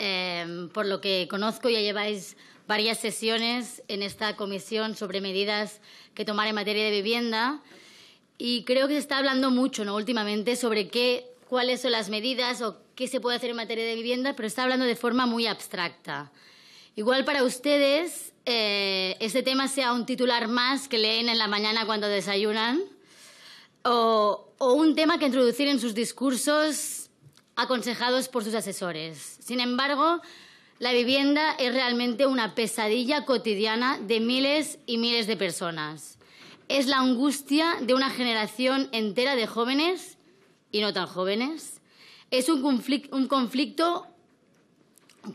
Eh, por lo que conozco, ya lleváis varias sesiones en esta comisión sobre medidas que tomar en materia de vivienda y creo que se está hablando mucho ¿no? últimamente sobre qué, cuáles son las medidas o qué se puede hacer en materia de vivienda, pero está hablando de forma muy abstracta. Igual para ustedes eh, este tema sea un titular más que leen en la mañana cuando desayunan o un tema que introducir en sus discursos aconsejados por sus asesores. Sin embargo, la vivienda es realmente una pesadilla cotidiana de miles y miles de personas. Es la angustia de una generación entera de jóvenes y no tan jóvenes. Es un, conflicto,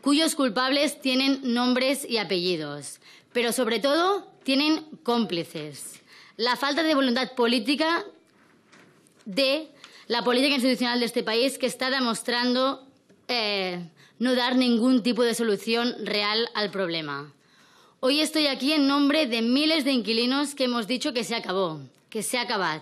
cuyos culpables tienen nombres y apellidos, pero sobre todo tienen cómplices. La falta de voluntad política de la política institucional de este país que está demostrando eh, no dar ningún tipo de solución real al problema. Hoy estoy aquí en nombre de miles de inquilinos que hemos dicho que se acabó, que se ha acabado.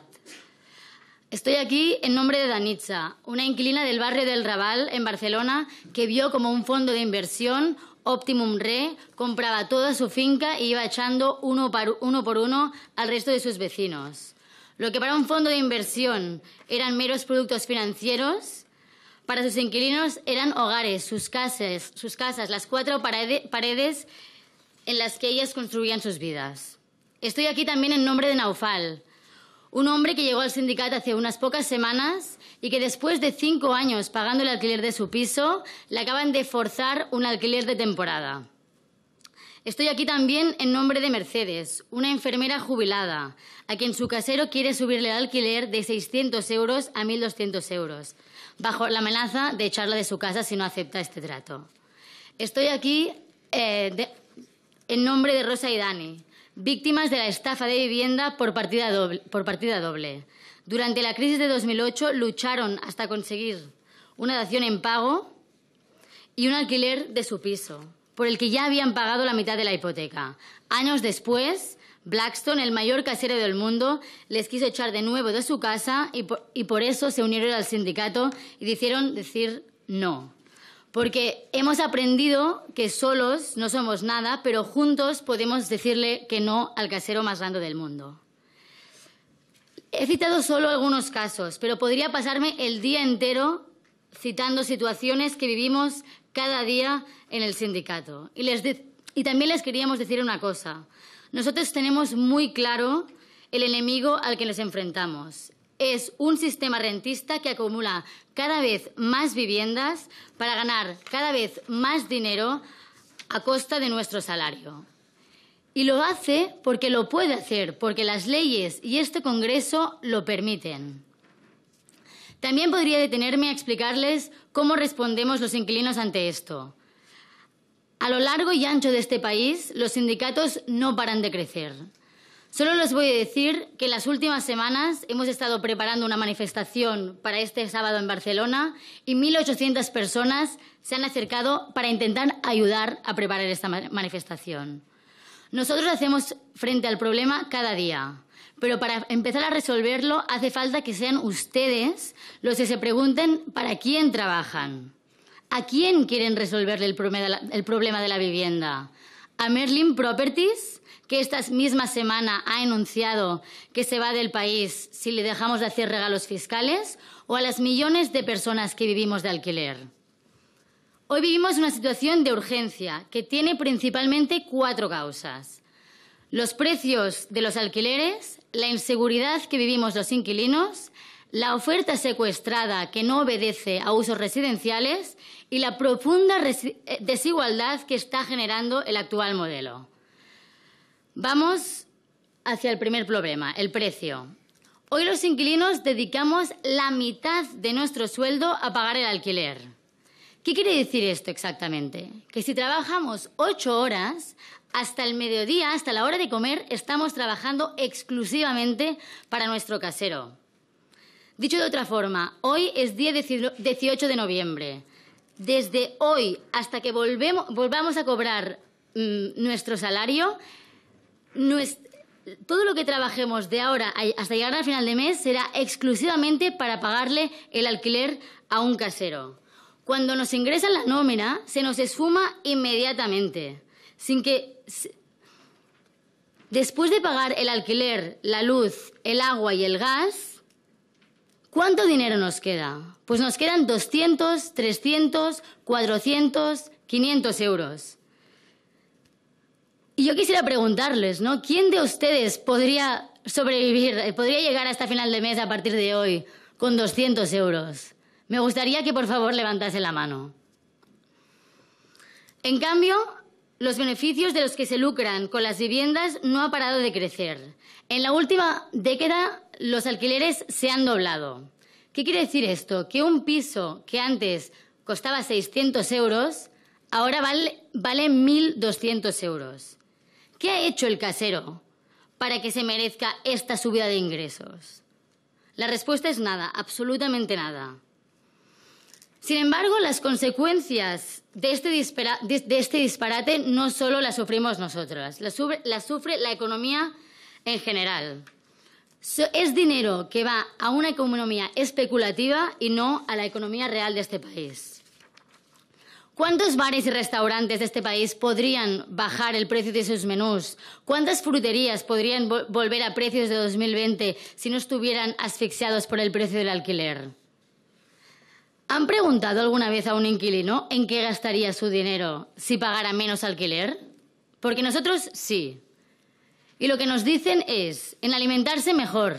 Estoy aquí en nombre de Danitza, una inquilina del barrio del Raval, en Barcelona, que vio como un fondo de inversión, Optimum Re, compraba toda su finca y iba echando uno por uno al resto de sus vecinos. Lo que para un fondo de inversión eran meros productos financieros, para sus inquilinos eran hogares, sus casas, sus casas las cuatro paredes en las que ellas construían sus vidas. Estoy aquí también en nombre de Naufal, un hombre que llegó al sindicato hace unas pocas semanas y que después de cinco años pagando el alquiler de su piso, le acaban de forzar un alquiler de temporada. Estoy aquí también en nombre de Mercedes, una enfermera jubilada, a quien su casero quiere subirle el alquiler de 600 euros a 1.200 euros, bajo la amenaza de echarla de su casa si no acepta este trato. Estoy aquí eh, en nombre de Rosa y Dani, víctimas de la estafa de vivienda por partida doble. Por partida doble. Durante la crisis de 2008 lucharon hasta conseguir una dación en pago y un alquiler de su piso por el que ya habían pagado la mitad de la hipoteca. Años después, Blackstone, el mayor casero del mundo, les quiso echar de nuevo de su casa y por, y por eso se unieron al sindicato y dijeron decir no. Porque hemos aprendido que solos no somos nada, pero juntos podemos decirle que no al casero más grande del mundo. He citado solo algunos casos, pero podría pasarme el día entero citando situaciones que vivimos cada día en el sindicato. Y, también les queríamos decir una cosa. Nosotros tenemos muy claro el enemigo al que nos enfrentamos. Es un sistema rentista que acumula cada vez más viviendas para ganar cada vez más dinero a costa de nuestro salario. Y lo hace porque lo puede hacer, porque las leyes y este Congreso lo permiten. También podría detenerme a explicarles cómo respondemos los inquilinos ante esto. A lo largo y ancho de este país, los sindicatos no paran de crecer. Solo les voy a decir que en las últimas semanas hemos estado preparando una manifestación para este sábado en Barcelona y 1.800 personas se han acercado para intentar ayudar a preparar esta manifestación. Nosotros hacemos frente al problema cada día. Pero para empezar a resolverlo hace falta que sean ustedes los que se pregunten para quién trabajan. ¿A quién quieren resolver el problema de la, vivienda? ¿A Merlin Properties, que esta misma semana ha anunciado que se va del país si le dejamos de hacer regalos fiscales? ¿O a las millones de personas que vivimos de alquiler? Hoy vivimos una situación de urgencia que tiene principalmente cuatro causas los precios de los alquileres, la inseguridad que vivimos los inquilinos, la oferta secuestrada que no obedece a usos residenciales y la profunda eh, desigualdad que está generando el actual modelo. Vamos hacia el primer problema, el precio. Hoy los inquilinos dedicamos la mitad de nuestro sueldo a pagar el alquiler. ¿Qué quiere decir esto exactamente? Que si trabajamos ocho horas, hasta el mediodía, hasta la hora de comer, estamos trabajando exclusivamente para nuestro casero. Dicho de otra forma, hoy es día 18 de noviembre. Desde hoy hasta que volvamos a cobrar mm, nuestro salario, todo lo que trabajemos de ahora hasta llegar al final de mes será exclusivamente para pagarle el alquiler a un casero. Cuando nos ingresa la nómina, se nos esfuma inmediatamente, sin que después de pagar el alquiler, la luz, el agua y el gas, ¿cuánto dinero nos queda? Pues nos quedan 200, 300, 400, 500 euros. Y yo quisiera preguntarles, ¿no? ¿Quién de ustedes podría sobrevivir, eh, podría llegar hasta final de mes a partir de hoy con 200 euros? Me gustaría que por favor levantase la mano. En cambio, los beneficios de los que se lucran con las viviendas no han parado de crecer. En la última década los alquileres se han doblado. ¿Qué quiere decir esto? Que un piso que antes costaba 600 euros, ahora vale, vale 1.200 euros. ¿Qué ha hecho el casero para que se merezca esta subida de ingresos? La respuesta es nada, absolutamente nada. Sin embargo, las consecuencias este de este, disparate no solo las sufrimos nosotras, las sufre, la economía en general. es dinero que va a una economía especulativa y no a la economía real de este país. ¿Cuántos bares y restaurantes de este país podrían bajar el precio de sus menús? ¿Cuántas fruterías podrían volver a precios de 2020 si no estuvieran asfixiados por el precio del alquiler? ¿Han preguntado alguna vez a un inquilino en qué gastaría su dinero si pagara menos alquiler? Porque nosotros sí. Y lo que nos dicen es en alimentarse mejor,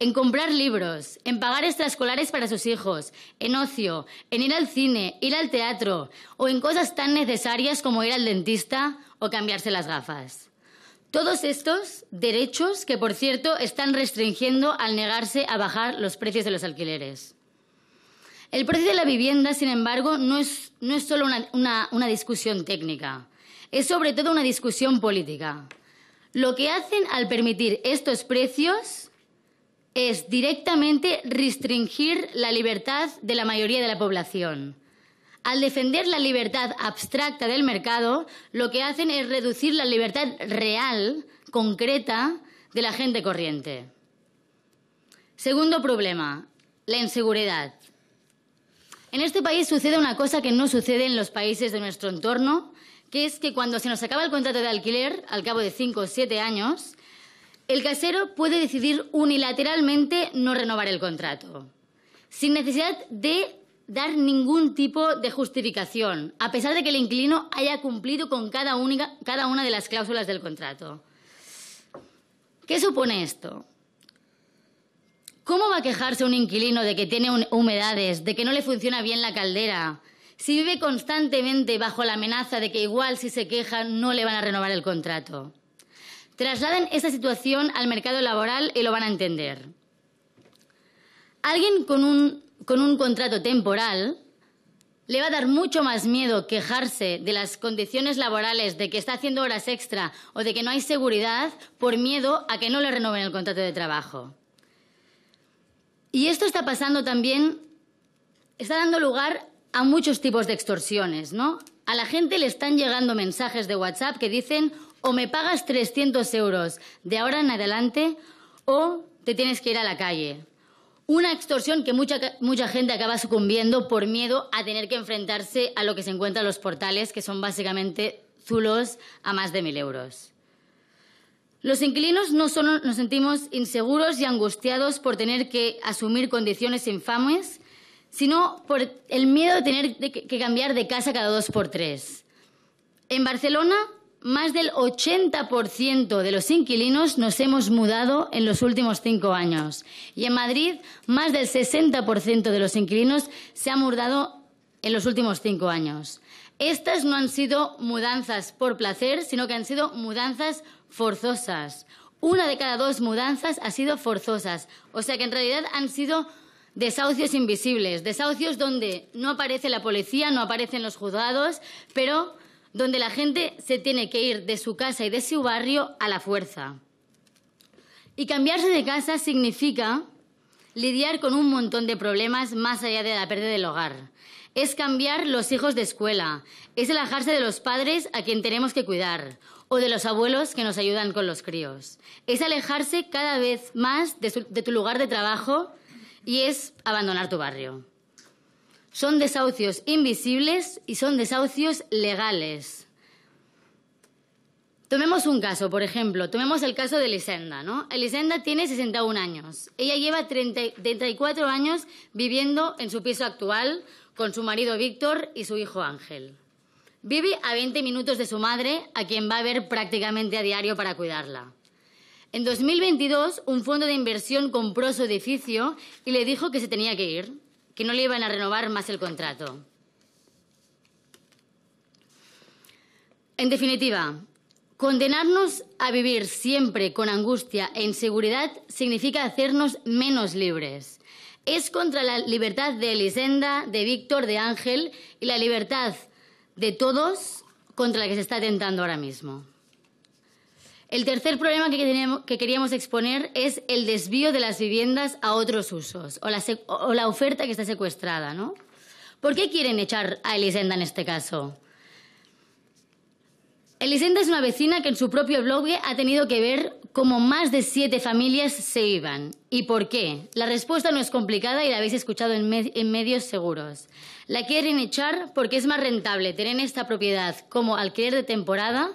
en comprar libros, en pagar extraescolares para sus hijos, en ocio, en ir al cine, ir al teatro o en cosas tan necesarias como ir al dentista o cambiarse las gafas. Todos estos derechos que, por cierto, están restringiendo al negarse a bajar los precios de los alquileres. El precio de la vivienda, sin embargo, no es, solo una discusión técnica, es sobre todo una discusión política. Lo que hacen al permitir estos precios es directamente restringir la libertad de la mayoría de la población. Al defender la libertad abstracta del mercado, lo que hacen es reducir la libertad real, concreta, de la gente corriente. Segundo problema, la inseguridad. En este país sucede una cosa que no sucede en los países de nuestro entorno, que es que cuando se nos acaba el contrato de alquiler, al cabo de cinco o siete años, el casero puede decidir unilateralmente no renovar el contrato, sin necesidad de dar ningún tipo de justificación, a pesar de que el inquilino haya cumplido con cada una de las cláusulas del contrato. ¿Qué supone esto? ¿Cómo va a quejarse un inquilino de que tiene humedades, de que no le funciona bien la caldera? Si vive constantemente bajo la amenaza de que igual si se queja no le van a renovar el contrato. Trasladen esa situación al mercado laboral y lo van a entender. Alguien con un, con un contrato temporal le va a dar mucho más miedo quejarse de las condiciones laborales, de que está haciendo horas extra o de que no hay seguridad por miedo a que no le renoven el contrato de trabajo. Y esto está pasando también, está dando lugar a muchos tipos de extorsiones, ¿no? A la gente le están llegando mensajes de WhatsApp que dicen o me pagas 300 euros de ahora en adelante o te tienes que ir a la calle. Una extorsión que mucha, mucha gente acaba sucumbiendo por miedo a tener que enfrentarse a lo que se encuentra en los portales, que son básicamente zulos a más de mil euros. Los inquilinos no solo nos sentimos inseguros y angustiados por tener que asumir condiciones infames, sino por el miedo de tener que cambiar de casa cada dos por tres. En Barcelona, más del 80% de los inquilinos nos hemos mudado en los últimos cinco años. Y en Madrid, más del 60% de los inquilinos se han mudado en los últimos cinco años. Estas no han sido mudanzas por placer, sino que han sido mudanzas forzosas. Una de cada dos mudanzas ha sido forzosas. O sea que en realidad han sido desahucios invisibles, desahucios donde no aparece la policía, no aparecen los juzgados, pero donde la gente se tiene que ir de su casa y de su barrio a la fuerza. Y cambiarse de casa significa lidiar con un montón de problemas más allá de la pérdida del hogar. Es cambiar los hijos de escuela, es alejarse de los padres a quien tenemos que cuidar, o de los abuelos que nos ayudan con los críos. Es alejarse cada vez más de, tu lugar de trabajo y es abandonar tu barrio. Son desahucios invisibles y son desahucios legales. Tomemos un caso, por ejemplo, tomemos el caso de Elisenda, ¿no? Elisenda tiene 61 años. Ella lleva 34 años viviendo en su piso actual con su marido Víctor y su hijo Ángel. Vive a 20 minutos de su madre, a quien va a ver prácticamente a diario para cuidarla. En 2022, un fondo de inversión compró su edificio y le dijo que se tenía que ir, que no le iban a renovar más el contrato. En definitiva, condenarnos a vivir siempre con angustia e inseguridad significa hacernos menos libres. Es contra la libertad de Elisenda, de Víctor, de Ángel y la libertad de todos contra la que se está atentando ahora mismo. El tercer problema que, queríamos exponer es el desvío de las viviendas a otros usos o la, oferta que está secuestrada. ¿no? ¿Por qué quieren echar a Elisenda en este caso? Elisenda es una vecina que en su propio blog ha tenido que ver como más de siete familias se iban. ¿Y por qué? La respuesta no es complicada y la habéis escuchado en, medios seguros. La quieren echar porque es más rentable tener esta propiedad como alquiler de temporada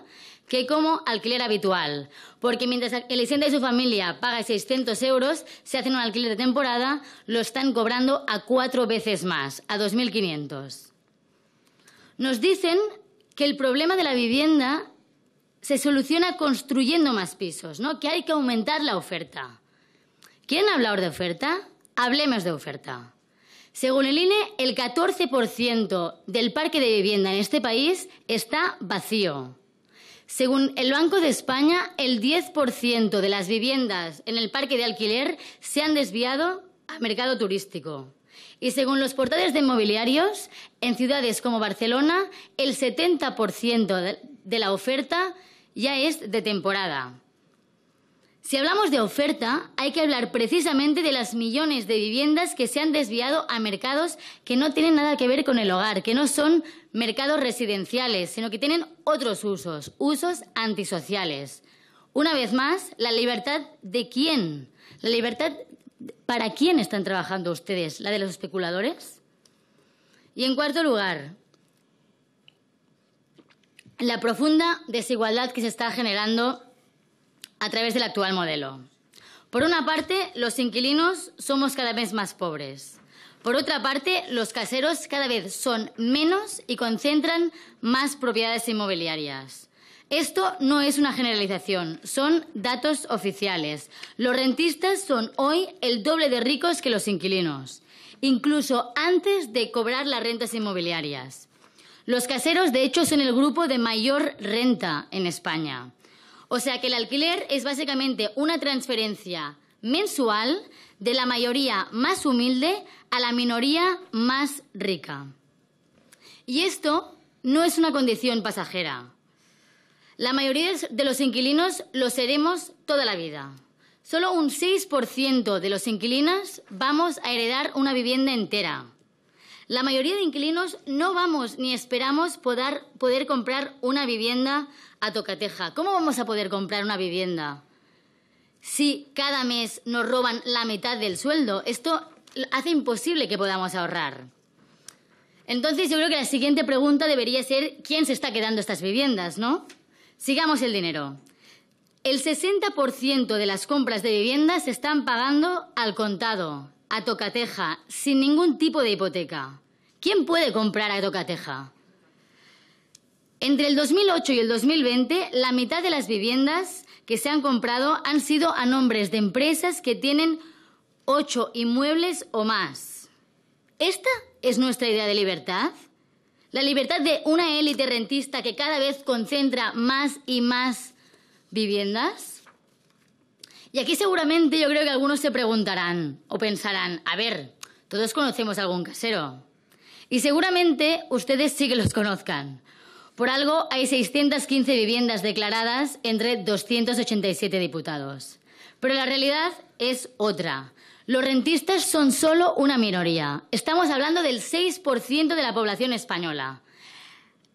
que como alquiler habitual. Porque mientras el Elisenda y su familia paga 600 euros, se hacen un alquiler de temporada, lo están cobrando a cuatro veces más, a 2.500. Nos dicen que el problema de la vivienda se soluciona construyendo más pisos, ¿no? Que hay que aumentar la oferta. ¿Quién ha hablado de oferta? Hablemos de oferta. Según el INE, el 14% del parque de vivienda en este país está vacío. Según el Banco de España, el 10% de las viviendas en el parque de alquiler se han desviado a mercado turístico. Y según los portales de inmobiliarios, en ciudades como Barcelona, el 70% de la oferta ya es de temporada. Si hablamos de oferta, hay que hablar precisamente de las millones de viviendas que se han desviado a mercados que no tienen nada que ver con el hogar, que no son mercados residenciales, sino que tienen otros usos, usos antisociales. Una vez más, la libertad de quién, la libertad para quién están trabajando ustedes, la de los especuladores. Y en cuarto lugar, la profunda desigualdad que se está generando a través del actual modelo. Por una parte, los inquilinos somos cada vez más pobres. Por otra parte, los caseros cada vez son menos y concentran más propiedades inmobiliarias. Esto no es una generalización, son datos oficiales. Los rentistas son hoy el doble de ricos que los inquilinos, incluso antes de cobrar las rentas inmobiliarias. Los caseros, de hecho, son el grupo de mayor renta en España. O sea que el alquiler es básicamente una transferencia mensual de la mayoría más humilde a la minoría más rica. Y esto no es una condición pasajera. La mayoría de los inquilinos lo seremos toda la vida. Solo un 6% de los inquilinos vamos a heredar una vivienda entera. La mayoría de inquilinos no vamos ni esperamos poder, comprar una vivienda a tocateja. ¿Cómo vamos a poder comprar una vivienda? Si cada mes nos roban la mitad del sueldo, esto hace imposible que podamos ahorrar. Entonces yo creo que la siguiente pregunta debería ser quién se está quedando estas viviendas, ¿no? Sigamos el dinero. El 60% de las compras de viviendas se están pagando al contado a Tocateja sin ningún tipo de hipoteca. ¿Quién puede comprar a Tocateja? Entre el 2008 y el 2020, la mitad de las viviendas que se han comprado han sido a nombres de empresas que tienen ocho inmuebles o más. ¿Esta es nuestra idea de libertad? La libertad de una élite rentista que cada vez concentra más y más viviendas. Y aquí seguramente yo creo que algunos se preguntarán o pensarán, a ver, todos conocemos algún casero. Y seguramente ustedes sí que los conozcan. Por algo hay 615 viviendas declaradas entre 287 diputados. Pero la realidad es otra. Los rentistas son solo una minoría. Estamos hablando del 6% de la población española.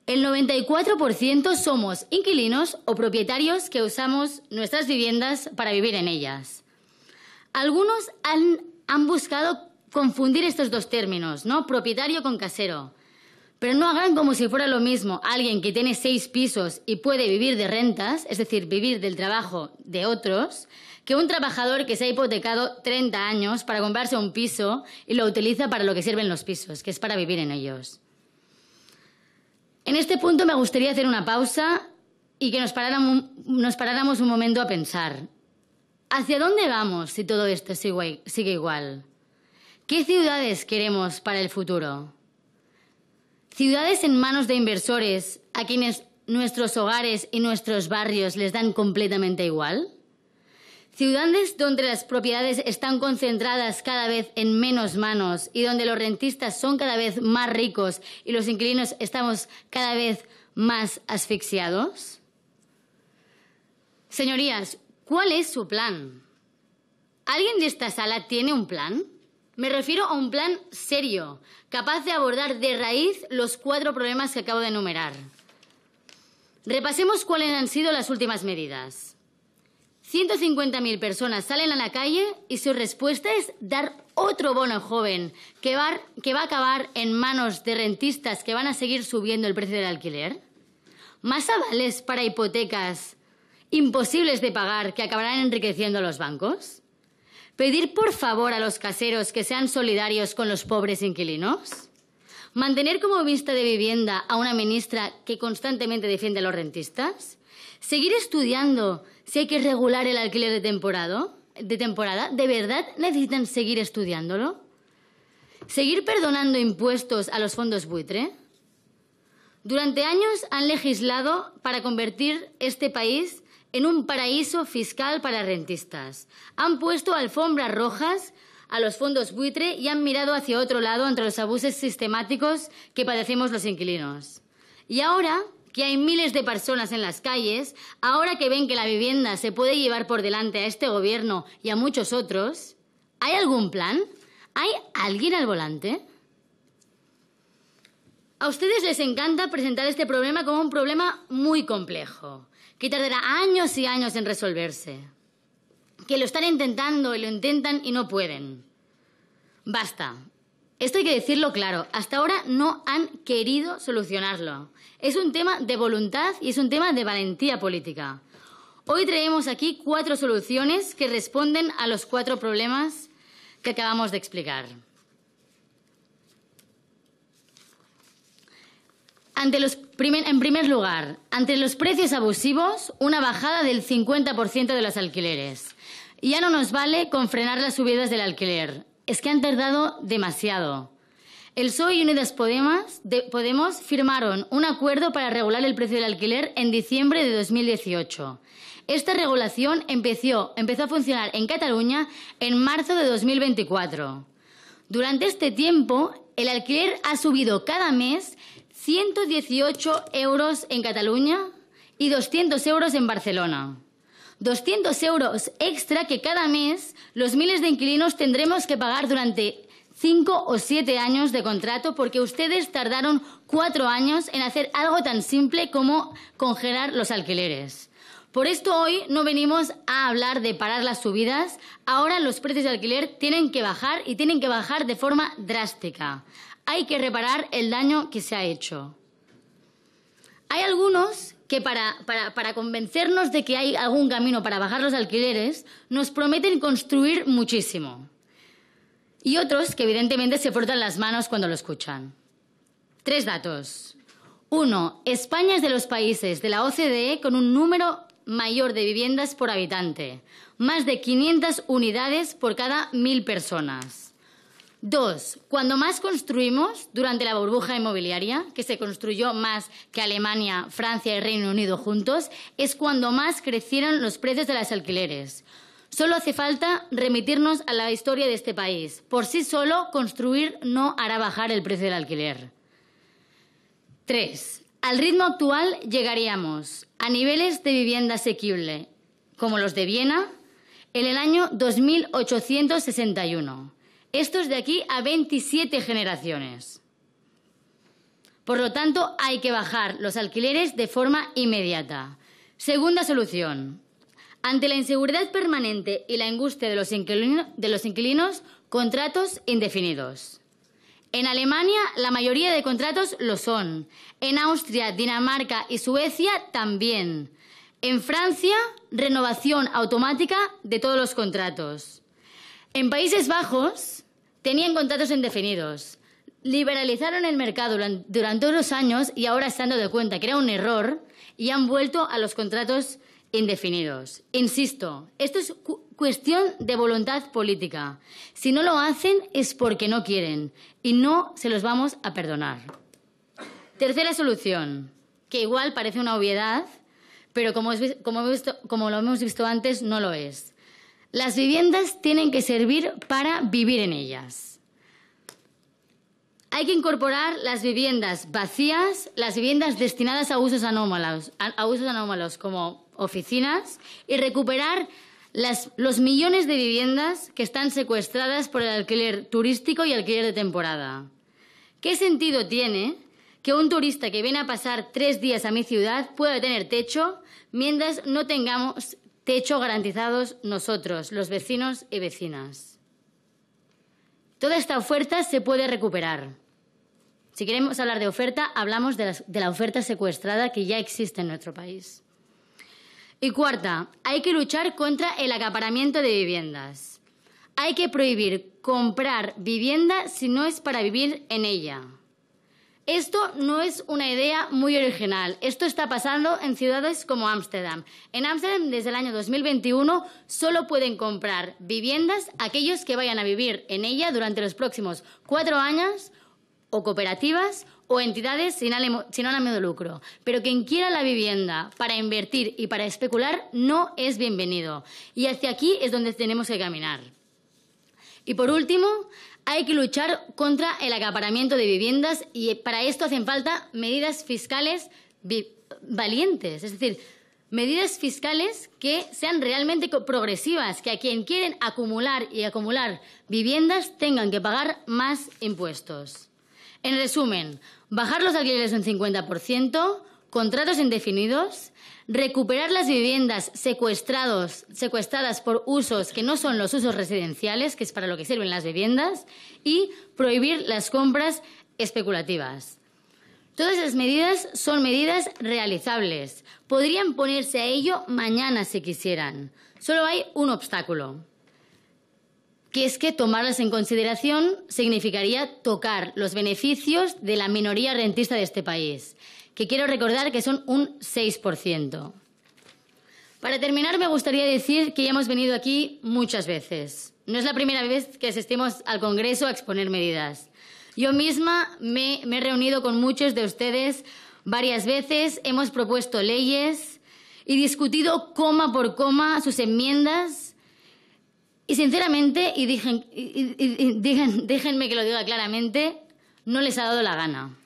El 94% somos inquilinos o propietarios que usamos nuestras viviendas para vivir en ellas. Algunos han, buscado confundir estos dos términos, ¿no? Propietario con casero. Pero no hagan como si fuera lo mismo alguien que tiene seis pisos y puede vivir de rentas, es decir, vivir del trabajo de otros, que un trabajador que se ha hipotecado 30 años para comprarse un piso y lo utiliza para lo que sirven los pisos, que es para vivir en ellos. En este punto me gustaría hacer una pausa y que nos paráramos, un momento a pensar. ¿Hacia dónde vamos si todo esto sigue igual? ¿Qué ciudades queremos para el futuro? Ciudades en manos de inversores a quienes nuestros hogares y nuestros barrios les dan completamente igual? Ciudades donde las propiedades están concentradas cada vez en menos manos y donde los rentistas son cada vez más ricos y los inquilinos estamos cada vez más asfixiados. Señorías, ¿cuál es su plan? ¿Alguien de esta sala tiene un plan? Me refiero a un plan serio, capaz de abordar de raíz los cuatro problemas que acabo de enumerar. Repasemos cuáles han sido las últimas medidas. 150.000 personas salen a la calle y su respuesta es dar otro bono joven que va, que va a acabar en manos de rentistas que van a seguir subiendo el precio del alquiler. Más avales para hipotecas imposibles de pagar que acabarán enriqueciendo a los bancos. Pedir por favor a los caseros que sean solidarios con los pobres inquilinos. Mantener como vista de vivienda a una ministra que constantemente defiende a los rentistas. Seguir estudiando si hay que regular el alquiler de temporada, de temporada, ¿de verdad necesitan seguir estudiándolo? ¿Seguir perdonando impuestos a los fondos buitre? Durante años han legislado para convertir este país en un paraíso fiscal para rentistas. Han puesto alfombras rojas a los fondos buitre y han mirado hacia otro lado ante los abusos sistemáticos que padecemos los inquilinos. Y ahora que hay miles de personas en las calles, ahora que ven que la vivienda se puede llevar por delante a este gobierno y a muchos otros, ¿hay algún plan? ¿Hay alguien al volante? A ustedes les encanta presentar este problema como un problema muy complejo, que tardará años y años en resolverse, que lo están intentando y lo intentan y no pueden. Basta, esto hay que decirlo claro, hasta ahora no han querido solucionarlo. Es un tema de voluntad y es un tema de valentía política. Hoy traemos aquí cuatro soluciones que responden a los cuatro problemas que acabamos de explicar. en primer lugar, ante los precios abusivos, una bajada del 50% de los alquileres. Ya no nos vale con frenar las subidas del alquiler es que han tardado demasiado. El PSOE y Unidas Podemos, firmaron un acuerdo para regular el precio del alquiler en diciembre de 2018. Esta regulación empezó, empezó a funcionar en Cataluña en marzo de 2024. Durante este tiempo, el alquiler ha subido cada mes 118 euros en Cataluña y 200 euros en Barcelona. 200 euros extra que cada mes los miles de inquilinos tendremos que pagar durante cinco o siete años de contrato porque ustedes tardaron cuatro años en hacer algo tan simple como congelar los alquileres. Por esto hoy no venimos a hablar de parar las subidas, ahora los precios de alquiler tienen que bajar y tienen que bajar de forma drástica. Hay que reparar el daño que se ha hecho. Hay algunos que para, para, para, convencernos de que hay algún camino para bajar los alquileres, nos prometen construir muchísimo. Y otros que evidentemente se frotan las manos cuando lo escuchan. Tres datos. Uno, España es de los países de la OCDE con un número mayor de viviendas por habitante, más de 500 unidades por cada mil personas. Dos, cuando más construimos durante la burbuja inmobiliaria, que se construyó más que Alemania, Francia y Reino Unido juntos, es cuando más crecieron los precios de los alquileres. Solo hace falta remitirnos a la historia de este país. Por sí solo, construir no hará bajar el precio del alquiler. Tres, al ritmo actual llegaríamos a niveles de vivienda asequible, como los de Viena, en el año 2861 esto es de aquí a 27 generaciones. Por lo tanto, hay que bajar los alquileres de forma inmediata. Segunda solución. Ante la inseguridad permanente y la angustia de los, de los inquilinos, contratos indefinidos. En Alemania la mayoría de contratos lo son. En Austria, Dinamarca y Suecia también. En Francia, renovación automática de todos los contratos. En Países Bajos tenían contratos indefinidos. Liberalizaron el mercado durante unos años y ahora se han dado cuenta que era un error y han vuelto a los contratos indefinidos. Insisto, esto es cuestión de voluntad política. Si no lo hacen es porque no quieren y no se los vamos a perdonar. Tercera solución, que igual parece una obviedad, pero como lo hemos visto antes, no lo es. Las viviendas tienen que servir para vivir en ellas. Hay que incorporar las viviendas vacías, las viviendas destinadas a usos anómalos, a usos anómalos como oficinas y recuperar los millones de viviendas que están secuestradas por el alquiler turístico y alquiler de temporada. ¿Qué sentido tiene que un turista que viene a pasar tres días a mi ciudad pueda tener techo mientras no tengamos hecho garantizados nosotros, los vecinos y vecinas. Toda esta oferta se puede recuperar. Si queremos hablar de oferta, hablamos de, de la oferta secuestrada que ya existe en nuestro país. Y cuarta, hay que luchar contra el acaparamiento de viviendas. Hay que prohibir comprar vivienda si no es para vivir en ella. Esto no es una idea muy original. Esto está pasando en ciudades como Ámsterdam. En Ámsterdam, desde el año 2021, solo pueden comprar viviendas aquellos que vayan a vivir en ella durante los próximos cuatro años o cooperativas o entidades sin, ánimo, de lucro. Pero quien quiera la vivienda para invertir y para especular no es bienvenido. Y hacia aquí es donde tenemos que caminar. Y por último, hay que luchar contra el acaparamiento de viviendas y eh, para esto hacen falta medidas fiscales valientes, es decir, medidas fiscales que sean realmente progresivas, que a quien quieren acumular y acumular viviendas tengan que pagar más impuestos. En resumen, bajar los alquileres un 50%, contratos indefinidos, recuperar las viviendas secuestrados, secuestradas por usos que no son los usos residenciales, que es para lo que sirven las viviendas, y prohibir las compras especulativas. Todas esas medidas son medidas realizables. Podrían ponerse a ello mañana si quisieran. Solo hay un obstáculo, que es que tomarlas en consideración significaría tocar los beneficios de la minoría rentista de este país, que quiero recordar que son un 6%. Para terminar, me gustaría decir que ya hemos venido aquí muchas veces. No es la primera vez que asistimos al Congreso a exponer medidas. Yo misma me, he reunido con muchos de ustedes varias veces, hemos propuesto leyes y discutido coma por coma sus enmiendas. Y sinceramente, y, déjenme que lo diga claramente, no les ha dado la gana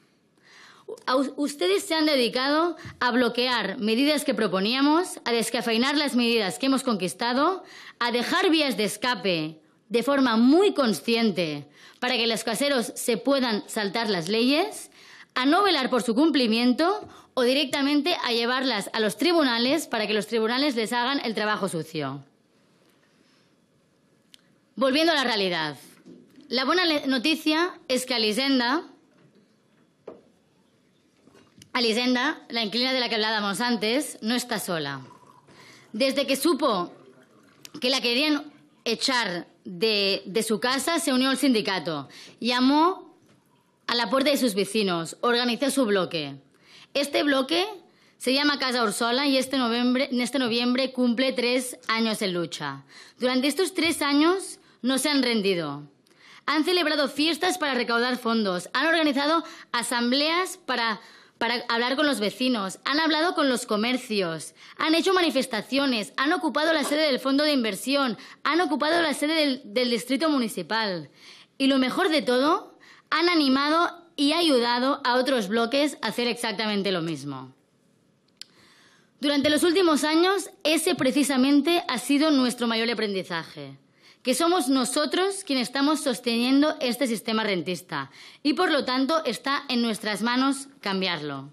ustedes se han dedicado a bloquear medidas que proponíamos, a descafeinar las medidas que hemos conquistado, a dejar vías de escape de forma muy consciente para que los caseros se puedan saltar las leyes, a no velar por su cumplimiento o directamente a llevarlas a los tribunales para que los tribunales les hagan el trabajo sucio. Volviendo a la realidad. La buena noticia es que Alisenda Alisenda, la inquilina de la que hablábamos antes, no está sola. Desde que supo que la querían echar de, su casa, se unió al sindicato. Llamó a la puerta de sus vecinos, organizó su bloque. Este bloque se llama Casa Ursola y este noviembre, este noviembre cumple tres años en lucha. Durante estos tres años no se han rendido. Han celebrado fiestas para recaudar fondos, han organizado asambleas para para hablar con los vecinos, han hablado con los comercios, han hecho manifestaciones, han ocupado la sede del fondo de inversión, han ocupado la sede del, distrito municipal. Y lo mejor de todo, han animado y ayudado a otros bloques a hacer exactamente lo mismo. Durante los últimos años, ese precisamente ha sido nuestro mayor aprendizaje que somos nosotros quienes estamos sosteniendo este sistema rentista y por lo tanto está en nuestras manos cambiarlo.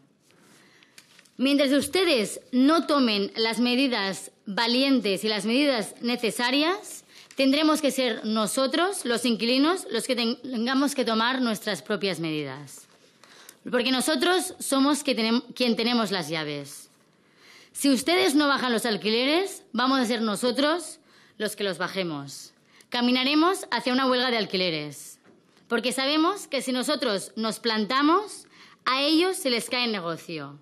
Mientras ustedes no tomen las medidas valientes y las medidas necesarias, tendremos que ser nosotros, los inquilinos, los que tengamos que tomar nuestras propias medidas. Porque nosotros somos quien tenemos las llaves. Si ustedes no bajan los alquileres, vamos a ser nosotros los que los bajemos. Caminaremos hacia una huelga de alquileres, porque sabemos que si nosotros nos plantamos, a ellos se les cae el negocio,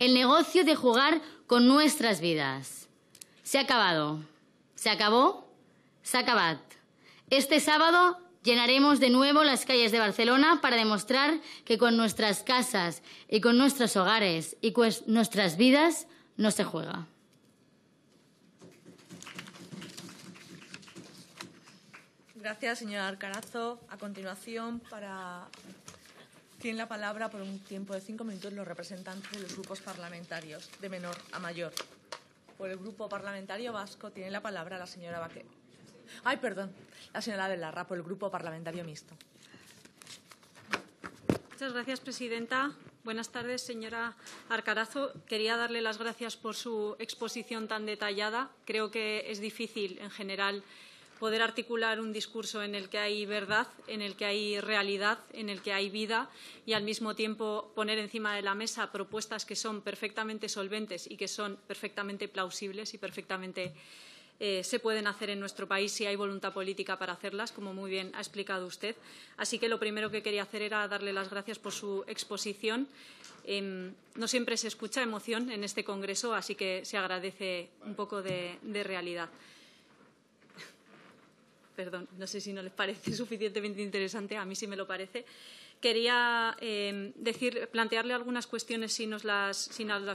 el negocio de jugar con nuestras vidas. Se ha acabado, se acabó, se acabat. Este sábado llenaremos de nuevo las calles de Barcelona para demostrar que con nuestras casas y con nuestros hogares y con nuestras vidas no se juega. Gracias, señora Alcarazo. A continuación, para tienen la palabra por un tiempo de cinco minutos los representantes de los grupos parlamentarios, de menor a mayor. Por el Grupo Parlamentario Vasco tiene la palabra la señora Baque. Ay, perdón, la señora Belarra, por el Grupo Parlamentario Mixto. Muchas gracias, presidenta. Buenas tardes, señora Arcarazo. Quería darle las gracias por su exposición tan detallada. Creo que es difícil, en general, poder articular un discurso en el que hay verdad, en el que hay realidad, en el que hay vida y al mismo tiempo poner encima de la mesa propuestas que son perfectamente solventes y que son perfectamente plausibles y perfectamente eh, se pueden hacer en nuestro país si hay voluntad política para hacerlas, como muy bien ha explicado usted. Así que lo primero que quería hacer era darle las gracias por su exposición. Em, no siempre se escucha emoción en este Congreso, así que se agradece un poco de realidad perdón, no sé si no les parece suficientemente interesante, a mí sí me lo parece. Quería eh, plantearle algunas cuestiones si nos las,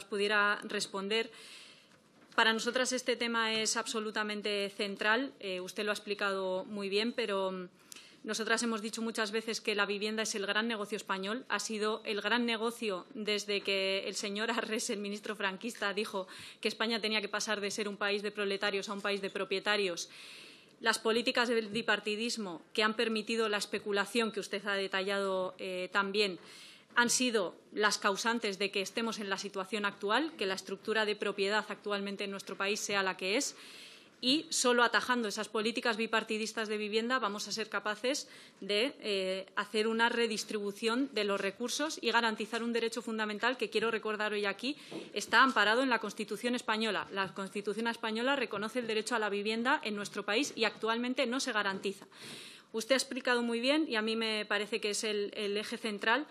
pudiera responder. Para nosotras este tema es absolutamente central. Eh, usted lo ha explicado muy bien, pero mm, nosotras hemos dicho muchas veces que la vivienda es el gran negocio español. Ha sido el gran negocio desde que el señor Arres, el ministro franquista, dijo que España tenía que pasar de ser un país de proletarios a un país de propietarios las políticas del bipartidismo que han permitido la especulación que usted ha detallado eh, también han sido las causantes de que estemos en la situación actual, que la estructura de propiedad actualmente en nuestro país sea la que es y solo atajando esas políticas bipartidistas de vivienda vamos a ser capaces de eh, hacer una redistribución de los recursos y garantizar un derecho fundamental que quiero recordar hoy aquí está amparado en la Constitución española. La Constitución española reconoce el derecho a la vivienda en nuestro país y actualmente no se garantiza. Usted ha explicado muy bien y a mí me parece que es el eje central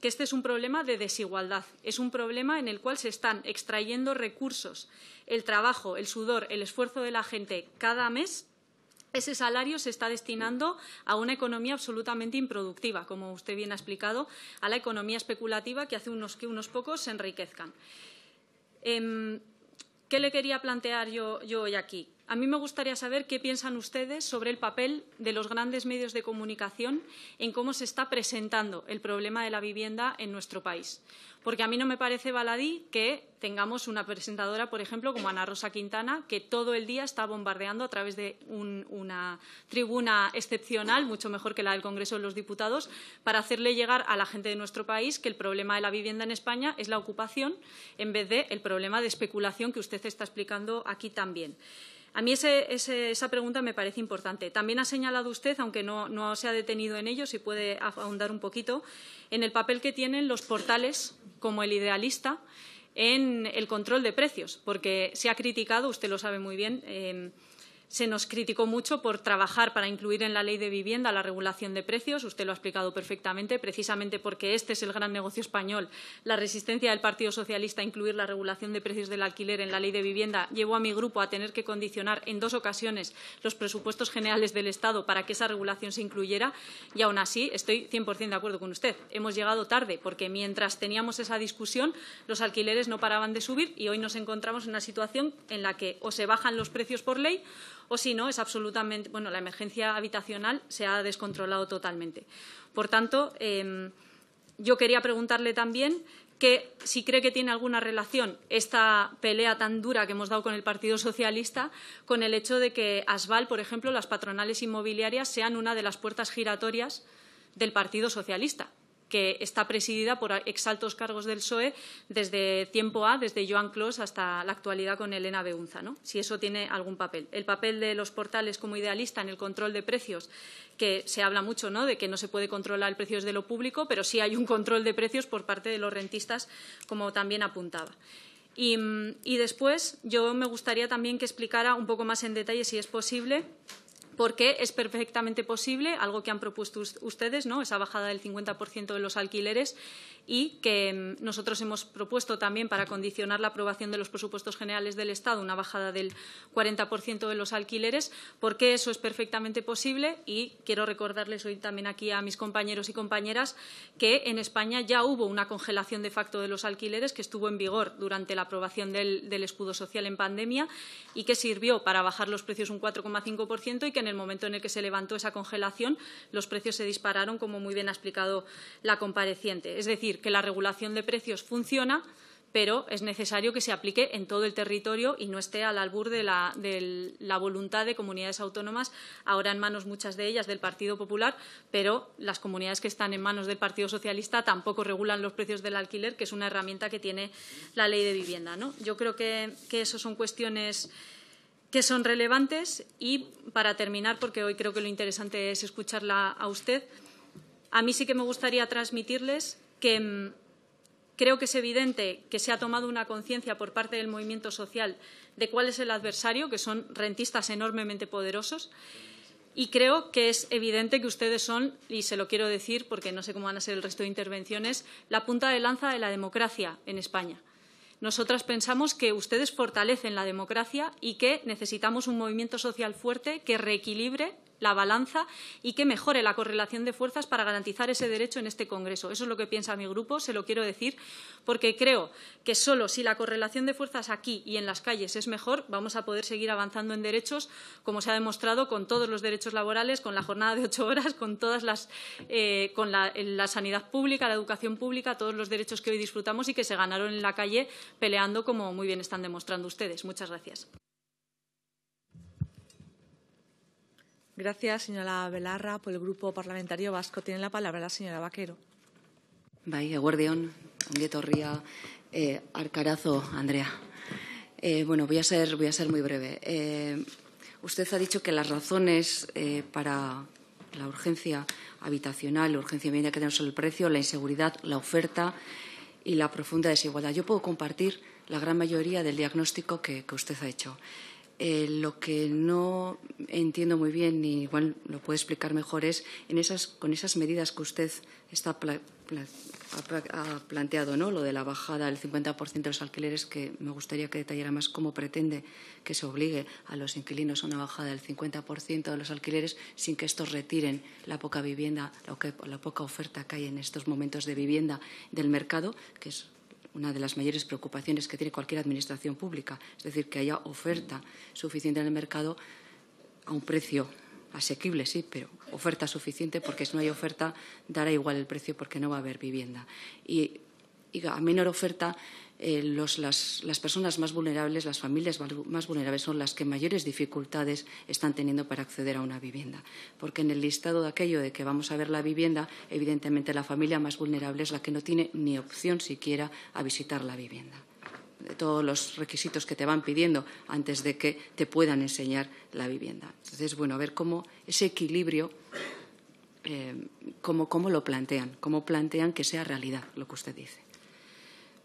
que este es un problema de desigualdad, es un problema en el cual se están extrayendo recursos, el trabajo, el sudor, el esfuerzo de la gente cada mes. Ese salario se está destinando a una economía absolutamente improductiva, como usted bien ha explicado, a la economía especulativa que hace unos, que unos pocos se enriquezcan. Em, ¿Qué le quería plantear yo hoy aquí? A mí me gustaría saber qué piensan ustedes sobre el papel de los grandes medios de comunicación en cómo se está presentando el problema de la vivienda en nuestro país. Porque a mí no me parece baladí que tengamos una presentadora, por ejemplo, como Ana Rosa Quintana, que todo el día está bombardeando a través de una tribuna excepcional, mucho mejor que la del Congreso de los Diputados, para hacerle llegar a la gente de nuestro país que el problema de la vivienda en España es la ocupación en vez de el problema de especulación que usted está explicando aquí también. A mí esa pregunta me parece importante. También ha señalado usted, aunque no, se ha detenido en ello, si puede ahondar un poquito, en el papel que tienen los portales como el idealista en el control de precios, porque se ha criticado, usted lo sabe muy bien, eh, se nos criticó mucho por trabajar para incluir en la ley de vivienda la regulación de precios. Usted lo ha explicado perfectamente, precisamente porque este es el gran negocio español. La resistencia del Partido Socialista a incluir la regulación de precios del alquiler en la ley de vivienda llevó a mi grupo a tener que condicionar en dos ocasiones los presupuestos generales del Estado para que esa regulación se incluyera. Y aún así, estoy 100% de acuerdo con usted. Hemos llegado tarde porque mientras teníamos esa discusión, los alquileres no paraban de subir y hoy nos encontramos en una situación en la que o se bajan los precios por ley o si no, es absolutamente, bueno, la emergencia habitacional se ha descontrolado totalmente. Por tanto, em, yo quería preguntarle también que si cree que tiene alguna relación esta pelea tan dura que hemos dado con el Partido Socialista con el hecho de que Asval, por ejemplo, las patronales inmobiliarias sean una de las puertas giratorias del Partido Socialista, que está presidida por exaltos cargos del SOE desde tiempo A, desde Joan Clos hasta la actualidad con Elena Beunza, ¿no? si eso tiene algún papel. El papel de los portales como idealista en el control de precios, que se habla mucho ¿no? de que no se puede controlar el precios de lo público, pero sí hay un control de precios por parte de los rentistas, como también apuntaba. y después yo me gustaría también que explicara un poco más en detalle, si es posible, porque es perfectamente posible, algo que han propuesto ustedes, ¿no? esa bajada del 50% de los alquileres y que mm, nosotros hemos propuesto también para condicionar la aprobación de los presupuestos generales del Estado una bajada del 40% de los alquileres, porque eso es perfectamente posible y quiero recordarles hoy también aquí a mis compañeros y compañeras que en España ya hubo una congelación de facto de los alquileres que estuvo en vigor durante la aprobación del, escudo social en pandemia y que sirvió para bajar los precios un 4,5% y en el momento en el que se levantó esa congelación, los precios se dispararon, como muy bien ha explicado la compareciente. Es decir, que la regulación de precios funciona, pero es necesario que se aplique en todo el territorio y no esté al albur de la, voluntad de comunidades autónomas, ahora en manos muchas de ellas del Partido Popular, pero las comunidades que están en manos del Partido Socialista tampoco regulan los precios del alquiler, que es una herramienta que tiene la ley de vivienda. ¿no? Yo creo que, que eso son cuestiones que son relevantes. Y para terminar, porque hoy creo que lo interesante es escucharla a usted, a mí sí que me gustaría transmitirles que mm, creo que es evidente que se ha tomado una conciencia por parte del movimiento social de cuál es el adversario, que son rentistas enormemente poderosos. Y creo que es evidente que ustedes son, y se lo quiero decir porque no sé cómo van a ser el resto de intervenciones, la punta de lanza de la democracia en España. Nosotras pensamos que ustedes fortalecen la democracia y que necesitamos un movimiento social fuerte que reequilibre la balanza y que mejore la correlación de fuerzas para garantizar ese derecho en este Congreso. Eso es lo que piensa mi grupo, se lo quiero decir, porque creo que solo si la correlación de fuerzas aquí y en las calles es mejor, vamos a poder seguir avanzando en derechos, como se ha demostrado con todos los derechos laborales, con la jornada de ocho horas, con todas las, eh, con la sanidad pública, la educación pública, todos los derechos que hoy disfrutamos y que se ganaron en la calle peleando, como muy bien están demostrando ustedes. Muchas gracias. Gracias, señora Belarra. Por el Grupo Parlamentario Vasco tiene la palabra la señora Vaquero. Bai, eh, Arcarazo, Andrea. Eh, bueno, voy a ser, voy a ser muy breve. Eh, usted ha dicho que las razones para la urgencia habitacional, la urgencia media que tenemos sobre el precio, la inseguridad, la oferta y la profunda desigualdad. Yo puedo compartir la gran mayoría del diagnóstico que usted ha hecho. Eh, lo que no entiendo muy bien, ni igual lo puede explicar mejor, es con esas medidas que usted está ha, planteado, ¿no? lo de la bajada del 50% de los alquileres, que me gustaría que detallara más cómo pretende que se obligue a los inquilinos a una bajada del 50% de los alquileres sin que estos retiren la poca vivienda, la poca oferta que hay en estos momentos de vivienda del mercado, que es una de las mayores preocupaciones que tiene cualquier administración pública, es decir, que haya oferta suficiente en el mercado a un precio asequible, sí, pero oferta suficiente, porque si no hay oferta, dará igual el precio porque no va a haber vivienda. Y, a menor oferta eh, las, personas más vulnerables, las familias más vulnerables son las que mayores dificultades están teniendo para acceder a una vivienda. Porque en el listado de aquello de que vamos a ver la vivienda, evidentemente la familia más vulnerable es la que no tiene ni opción siquiera a visitar la vivienda. todos los requisitos que te van pidiendo antes de que te puedan enseñar la vivienda. Entonces, bueno, a ver cómo ese equilibrio, eh, cómo lo plantean, cómo plantean que sea realidad lo que usted dice.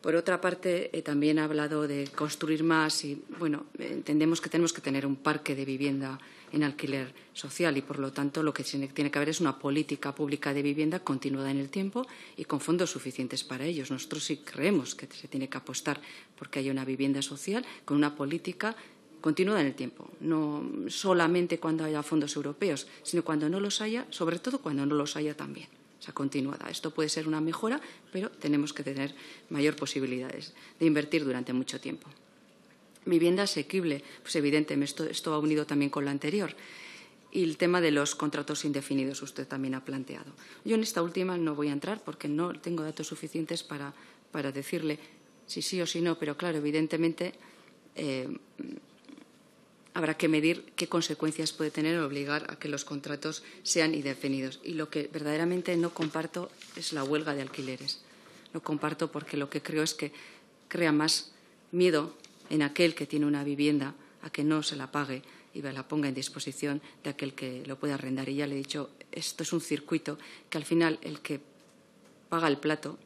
Por otra parte, eh, también ha hablado de construir más y, bueno, entendemos que tenemos que tener un parque de vivienda en alquiler social y, por lo tanto, lo que tiene que haber es una política pública de vivienda continuada en el tiempo y con fondos suficientes para ellos. Nosotros sí creemos que se tiene que apostar porque haya una vivienda social con una política continuada en el tiempo, no solamente cuando haya fondos europeos, sino cuando no los haya, sobre todo cuando no los haya también. Esto puede ser una mejora, pero tenemos que tener mayor posibilidades de invertir durante mucho tiempo. Vivienda asequible, pues evidentemente, esto, ha unido también con la anterior y el tema de los contratos indefinidos usted también ha planteado. Yo en esta última no voy a entrar porque no tengo datos suficientes para, decirle si sí o si no, pero claro, evidentemente eh, habrá que medir qué consecuencias puede tener obligar a que los contratos sean indefinidos. Y lo que verdaderamente no comparto es la huelga de alquileres. Lo comparto porque lo que creo es que crea más miedo en aquel que tiene una vivienda a que no se la pague y la ponga en disposición de aquel que lo pueda arrendar. Y ya le he dicho, esto es un circuito que al final el que paga el plato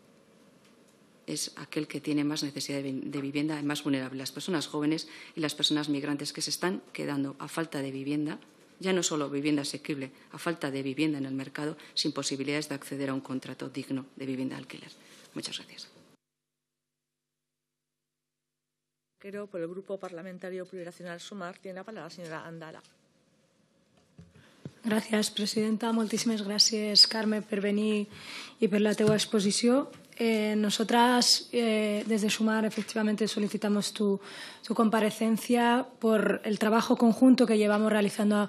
es aquel que tiene más necesidad de vivienda y más vulnerable, las personas jóvenes y las personas migrantes que se están quedando a falta de vivienda, ya no solo vivienda asequible, a falta de vivienda en el mercado, sin posibilidades de acceder a un contrato digno de vivienda alquiler. Muchas gracias. Quiero por el Grupo Parlamentario Plurinacional Sumar tiene la palabra señora Andala. Gracias, presidenta. Muchísimas gracias, Carmen, por venir y por la exposición. exposició. Eh, nosotras eh, desde Sumar efectivamente solicitamos tu, comparecencia por el trabajo conjunto que llevamos realizando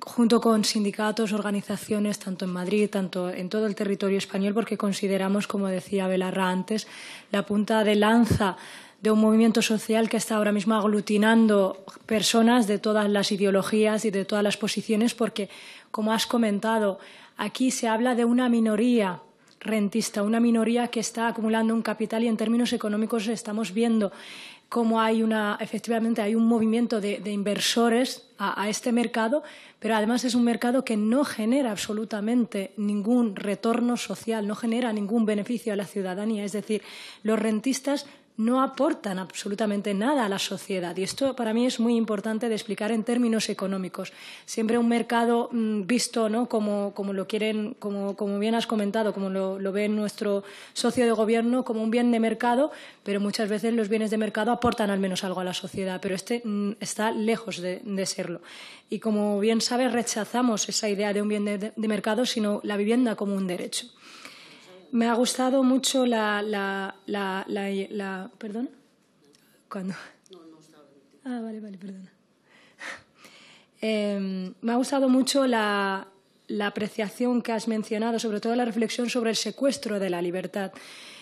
junto con sindicatos, organizaciones, tanto en Madrid, tanto en todo el territorio español, porque consideramos, como decía Belarra antes, la punta de lanza de un movimiento social que está ahora mismo aglutinando personas de todas las ideologías y de todas las posiciones, porque, como has comentado, aquí se habla de una minoría rentista, una minoría que está acumulando un capital y en términos económicos estamos viendo cómo hay una, efectivamente, hay un movimiento de, inversores a, a, este mercado, pero además es un mercado que no genera absolutamente ningún retorno social, no genera ningún beneficio a la ciudadanía. Es decir, los rentistas no aportan absolutamente nada a la sociedad. Y esto para mí es muy importante de explicar en términos económicos. Siempre un mercado mm, visto ¿no? como, como lo quieren, como, como bien has comentado, como lo, ve nuestro socio de gobierno, como un bien de mercado, pero muchas veces los bienes de mercado aportan al menos algo a la sociedad, pero este mm, está lejos de, serlo. Y como bien sabes, rechazamos esa idea de un bien de mercado, sino la vivienda como un derecho. Me ha gustado mucho la... la, la, Ah, em, me ha gustado mucho la, la apreciación que has mencionado, sobre todo la reflexión sobre el secuestro de la libertad.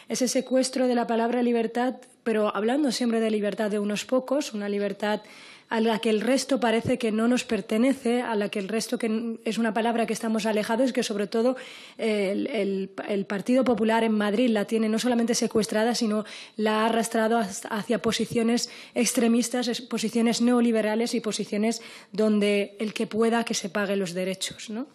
Ese secuestro de la palabra libertad, pero hablando siempre de libertad de unos pocos, una libertad a la que el resto parece que no nos pertenece, a la que el resto que es una palabra que estamos alejados, que sobre todo eh, el, Partido Popular en Madrid la tiene no solamente secuestrada, sino la ha arrastrado hacia posiciones extremistas, posiciones neoliberales y posiciones donde el que pueda que se pague los derechos, ¿no?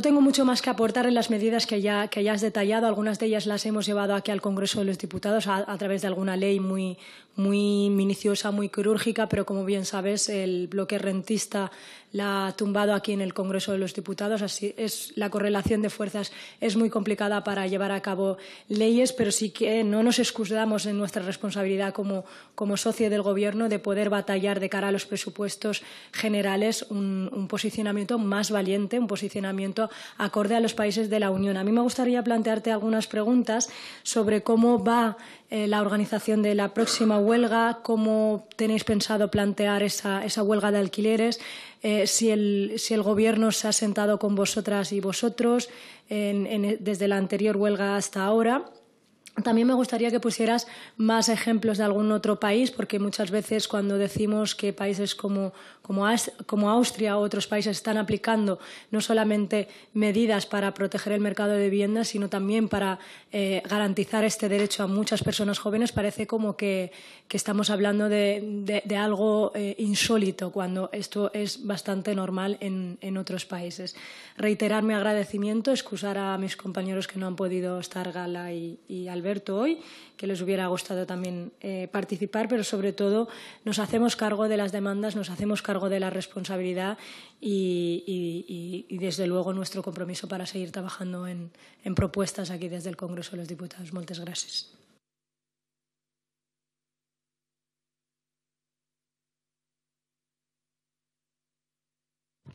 tengo mucho más que aportar en las medidas que ya, has detallado. Algunas de ellas las hemos llevado aquí al Congreso de los Diputados a través de alguna ley muy, muy minuciosa, muy quirúrgica, pero como bien sabes, el bloque rentista la ha tumbado aquí en el Congreso de los Diputados. Así es, la correlación de fuerzas es muy complicada para llevar a cabo leyes, pero sí que no nos excusamos en nuestra responsabilidad como, como socio del Gobierno de poder batallar de cara a los presupuestos generales un posicionamiento más valiente, un posicionamiento acorde a los países de la Unión. A mí me gustaría plantearte algunas preguntas sobre cómo va eh, la organización de la próxima huelga, cómo tenéis pensado plantear esa, huelga de alquileres, eh, si, el, Gobierno se ha sentado con vosotras y vosotros desde la anterior huelga hasta ahora. También me gustaría que pusieras más ejemplos de algún otro país, porque muchas veces cuando decimos que países como, como, Austria u otros países están aplicando no solamente medidas para proteger el mercado de viviendas, sino también para eh, garantizar este derecho a muchas personas jóvenes, parece como que, estamos hablando de, algo eh, insólito cuando esto es bastante normal en, otros países. Reiterar mi agradecimiento, excusar a mis compañeros que no han podido estar Gala y Alberto hoy que les hubiera gustado también eh, participar, pero sobre todo nos hacemos cargo de las demandas, nos hacemos cargo de la responsabilidad y, desde luego nuestro compromiso para seguir trabajando en, propuestas aquí desde el Congreso de los Diputados. Muchas gracias.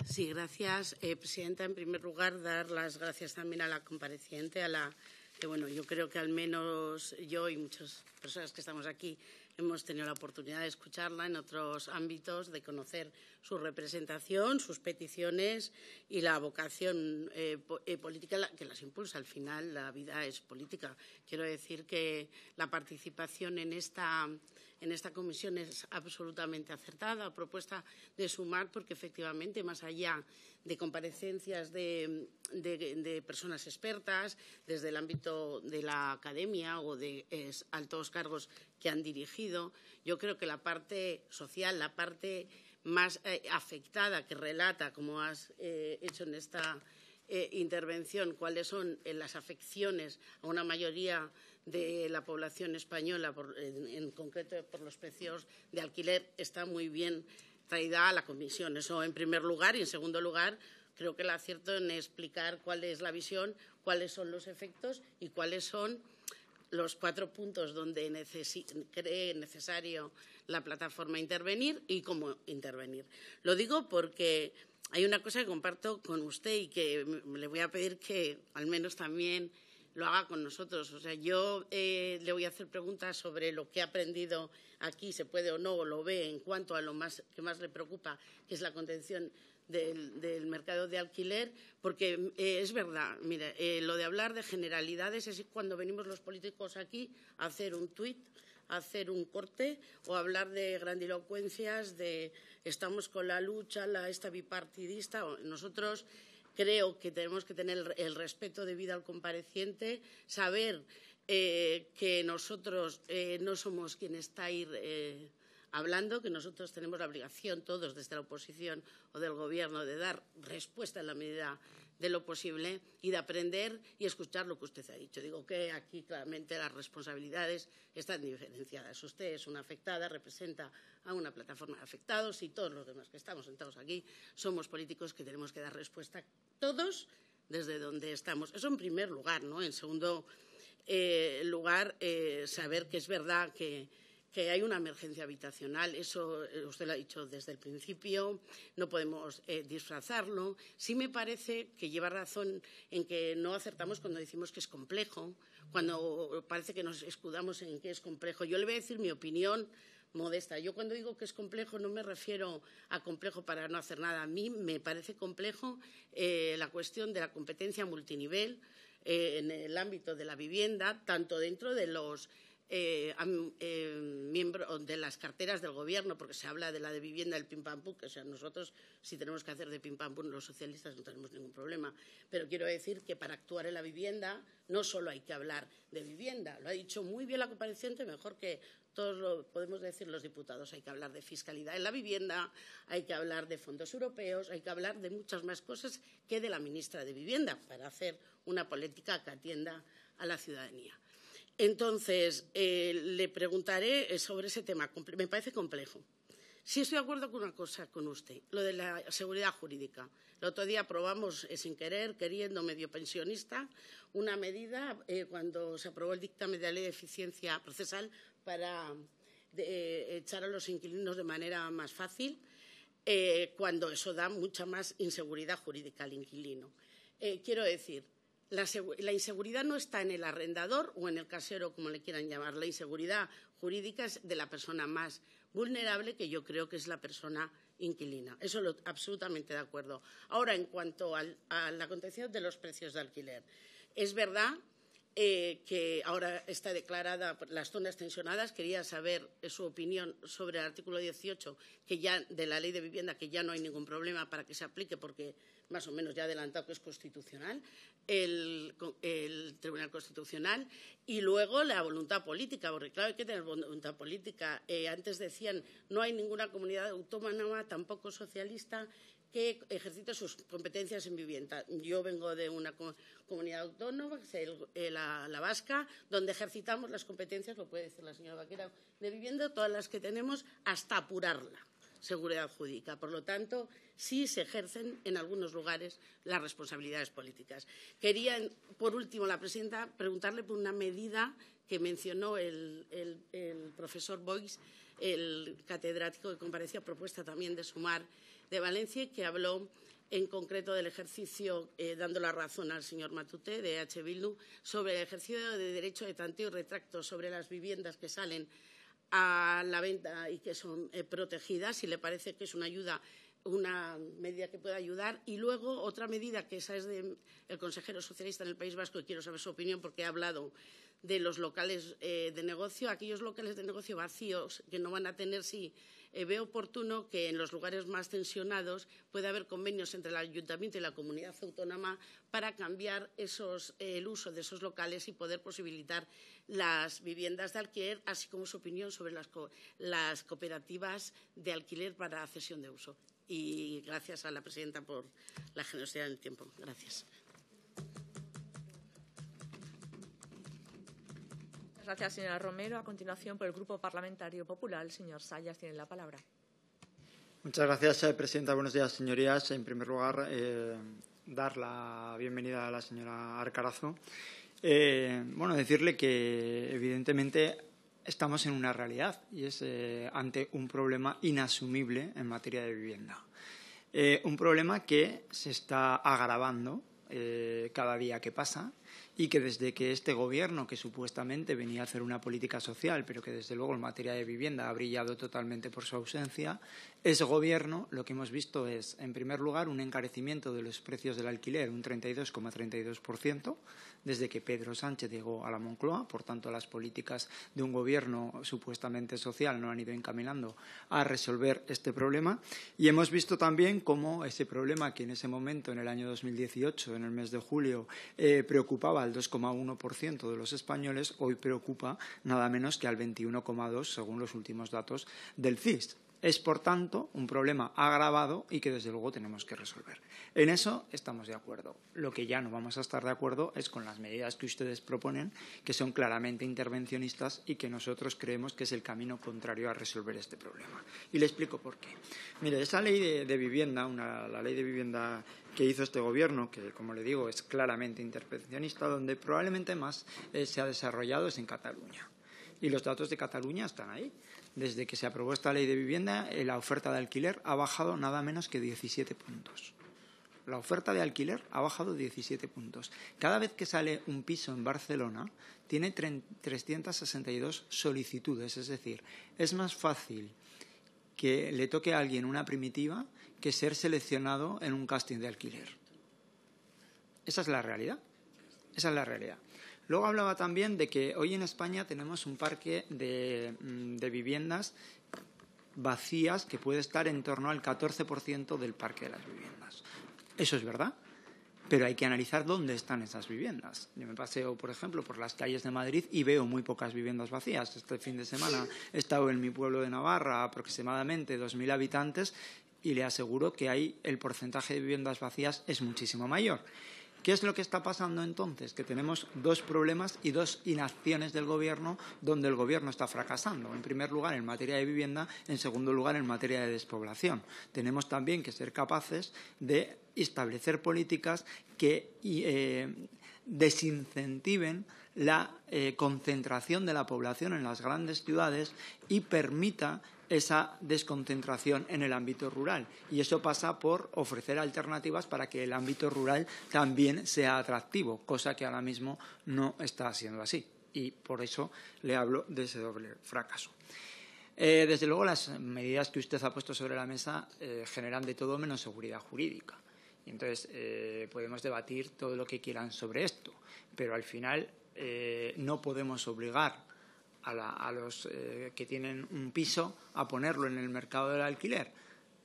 Sí, gracias, eh, Presidenta. En primer lugar, dar las gracias también a la compareciente, a la bueno, yo creo que al menos yo y muchas personas que estamos aquí hemos tenido la oportunidad de escucharla en otros ámbitos, de conocer su representación, sus peticiones y la vocación eh, eh, política que las impulsa. Al final, la vida es política. Quiero decir que la participación en esta, en esta comisión es absolutamente acertada, a propuesta de sumar, porque efectivamente, más allá de comparecencias de, personas expertas desde el ámbito de la academia o de altos cargos que han dirigido. Yo creo que la parte social, la parte más eh, afectada que relata, como has eh, hecho en esta eh, intervención, cuáles son las afecciones a una mayoría de la población española, en, concreto por los precios de alquiler, está muy bien traída a la comisión. Eso en primer lugar. Y en segundo lugar, creo que el acierto en explicar cuál es la visión, cuáles son los efectos y cuáles son los cuatro puntos donde cree necesario la plataforma intervenir y cómo intervenir. Lo digo porque hay una cosa que comparto con usted y que le voy a pedir que al menos también lo haga con nosotros. O sea, yo eh, le voy a hacer preguntas sobre lo que ha aprendido aquí, se puede o no, o lo ve en cuanto a lo más, que más le preocupa, que es la contención del, mercado de alquiler, porque eh, es verdad, mire, eh, lo de hablar de generalidades es cuando venimos los políticos aquí a hacer un tuit, a hacer un corte o hablar de grandilocuencias, de estamos con la lucha, la esta bipartidista. Nosotros creo que tenemos que tener el respeto debido al compareciente, saber eh, que nosotros eh, no somos quien está ahí eh, hablando, que nosotros tenemos la obligación todos desde la oposición o del Gobierno de dar respuesta en la medida de lo posible y de aprender y escuchar lo que usted ha dicho. Digo que aquí claramente las responsabilidades están diferenciadas. Usted es una afectada, representa a una plataforma de afectados y todos los demás que estamos sentados aquí somos políticos que tenemos que dar respuesta todos desde donde estamos. Eso en primer lugar, ¿no? En segundo eh, lugar, eh, saber que es verdad que que hay una emergencia habitacional, eso eh, usted lo ha dicho desde el principio, no podemos eh, disfrazarlo. Sí me parece que lleva razón en que no acertamos cuando decimos que es complejo, cuando parece que nos escudamos en que es complejo. Yo le voy a decir mi opinión modesta. Yo cuando digo que es complejo no me refiero a complejo para no hacer nada. A mí me parece complejo eh, la cuestión de la competencia multinivel en el ámbito de la vivienda, tanto dentro de los eh, eh de las carteras del gobierno, porque se habla de la de vivienda del pim pam pum, que sea, nosotros si tenemos que hacer de pim pam pum los socialistas no tenemos ningún problema. Pero quiero decir que para actuar en la vivienda no solo hay que hablar de vivienda, lo ha dicho muy bien la compareciente, mejor que todos lo podemos decir los diputados, hay que hablar de fiscalidad en la vivienda, hay que hablar de fondos europeos, hay que hablar de muchas más cosas que de la ministra de Vivienda para hacer una política que atienda a la ciudadanía. Entonces, eh, le preguntaré eh, sobre ese tema. Me parece complejo. Sí estoy de acuerdo con una cosa con usted, lo de la seguridad jurídica. El otro día aprobamos, eh, sin querer, queriendo medio pensionista, una medida cuando se aprobó el dictamen de la Ley de Eficiencia Procesal para echar a los inquilinos de manera más fácil, cuando eso da mucha más inseguridad jurídica al inquilino. quiero decir, la, inseguridad no está en el arrendador o en el casero, como le quieran llamar. La inseguridad jurídica es de la persona más vulnerable, que yo creo que es la persona inquilina. Eso lo absolutamente de acuerdo. Ahora, en cuanto a la contención de los precios de alquiler, es verdad eh, que ahora está declarada las zonas tensionadas. Quería saber eh, su opinión sobre el artículo 18 que ya, de la Ley de Vivienda, que ya no hay ningún problema para que se aplique porque más o menos ya adelantado que es constitucional, el, Tribunal Constitucional, y luego la voluntad política, porque claro, hay que tener voluntad política. Eh, antes decían, no hay ninguna comunidad autónoma, tampoco socialista, que ejercita sus competencias en vivienda. Yo vengo de una comunidad autónoma, la, vasca, donde ejercitamos las competencias, lo puede decir la señora Vaquera, de vivienda, todas las que tenemos, hasta apurarla, seguridad jurídica. Por lo tanto, sí se ejercen en algunos lugares las responsabilidades políticas. Quería, por último, la presidenta preguntarle por una medida que mencionó el, profesor Boyce, el catedrático que comparecía propuesta también de Sumar de Valencia, y que habló en concreto del ejercicio, eh, dando la razón al señor Matute de H. Bildu, sobre el ejercicio de derecho de tanteo y retracto sobre las viviendas que salen a la venta y que son eh, protegidas, si le parece que es una ayuda una medida que pueda ayudar. Y luego otra medida, que esa es del consejero socialista en el País Vasco, y quiero saber su opinión porque ha hablado de los locales eh, de negocio, aquellos locales de negocio vacíos que no van a tener, si eh, ve oportuno que en los lugares más tensionados pueda haber convenios entre el ayuntamiento y la comunidad autónoma para cambiar esos, eh, el uso de esos locales y poder posibilitar las viviendas de alquiler, así como su opinión sobre las, las cooperativas de alquiler para cesión de uso y gracias a la presidenta por la generosidad del tiempo. Gracias. Gracias, señora Romero. A continuación, por el Grupo Parlamentario Popular, el señor Sayas tiene la palabra. Muchas gracias, eh, presidenta. Buenos días, señorías. En primer lugar, eh, dar la bienvenida a la señora Arcarazo. Eh, bueno, decirle que, evidentemente, estamos en una realidad y es eh, ante un problema inasumible en materia de vivienda. Eh, un problema que se está agravando eh, cada día que pasa y que desde que este gobierno, que supuestamente venía a hacer una política social, pero que desde luego en materia de vivienda ha brillado totalmente por su ausencia, ese gobierno lo que hemos visto es, en primer lugar, un encarecimiento de los precios del alquiler, un 32,32%, desde que Pedro Sánchez llegó a la Moncloa. Por tanto, las políticas de un gobierno supuestamente social no han ido encaminando a resolver este problema. Y hemos visto también cómo ese problema que en ese momento, en el año 2018, en el mes de julio, eh, preocupaba al 2,1% de los españoles, hoy preocupa nada menos que al 21,2% según los últimos datos del CIS. Es, por tanto, un problema agravado y que, desde luego, tenemos que resolver. En eso estamos de acuerdo. Lo que ya no vamos a estar de acuerdo es con las medidas que ustedes proponen, que son claramente intervencionistas y que nosotros creemos que es el camino contrario a resolver este problema. Y le explico por qué. Mire, esa ley de, vivienda, una, la ley de vivienda que hizo este Gobierno, que, como le digo, es claramente intervencionista, donde probablemente más eh, se ha desarrollado es en Cataluña. Y los datos de Cataluña están ahí desde que se aprobó esta ley de vivienda, eh, la oferta de alquiler ha bajado nada menos que 17 puntos. La oferta de alquiler ha bajado 17 puntos. Cada vez que sale un piso en Barcelona, tiene 362 solicitudes. Es decir, es más fácil que le toque a alguien una primitiva que ser seleccionado en un casting de alquiler. Esa es la realidad. Esa es la realidad. Luego hablaba también de que hoy en España tenemos un parque de, mm, viviendas vacías que puede estar en torno al 14% del parque de las viviendas. Eso es verdad, pero hay que analizar dónde están esas viviendas. Yo me paseo, por ejemplo, por las calles de Madrid y veo muy pocas viviendas vacías. Este fin de semana he estado en mi pueblo de Navarra, aproximadamente 2.000 habitantes, y le aseguro que ahí el porcentaje de viviendas vacías es muchísimo mayor. ¿Qué es lo que está pasando entonces? Que tenemos dos problemas y dos inacciones del Gobierno donde el Gobierno está fracasando. En primer lugar, en materia de vivienda, en segundo lugar, en materia de despoblación. Tenemos también que ser capaces de establecer políticas que eh, desincentiven la eh, concentración de la población en las grandes ciudades y permita esa desconcentración en el ámbito rural. Y eso pasa por ofrecer alternativas para que el ámbito rural también sea atractivo, cosa que ahora mismo no está siendo así. Y por eso le hablo de ese doble fracaso. Eh, desde luego, las medidas que usted ha puesto sobre la mesa eh, generan de todo menos seguridad jurídica. Entonces, eh, podemos debatir todo lo que quieran sobre esto, pero al final no podemos obligar a, los eh, que tienen un piso a ponerlo en el mercado del alquiler.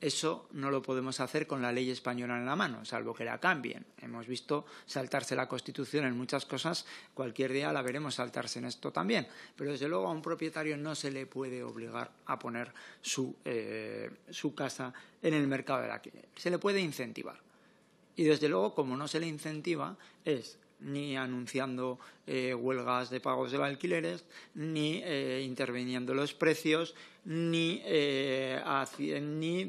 Eso no lo podemos hacer con la ley española en la mano, salvo que la cambien. Hemos visto saltarse la Constitución en muchas cosas, cualquier día la veremos saltarse en esto también. Pero desde luego a un propietario no se le puede obligar a poner su, eh, su casa en el mercado del alquiler. Se le puede incentivar. Y desde luego, como no se le incentiva, es ni anunciando eh, huelgas de pagos de alquileres, ni eh, interviniendo los precios, ni, eh,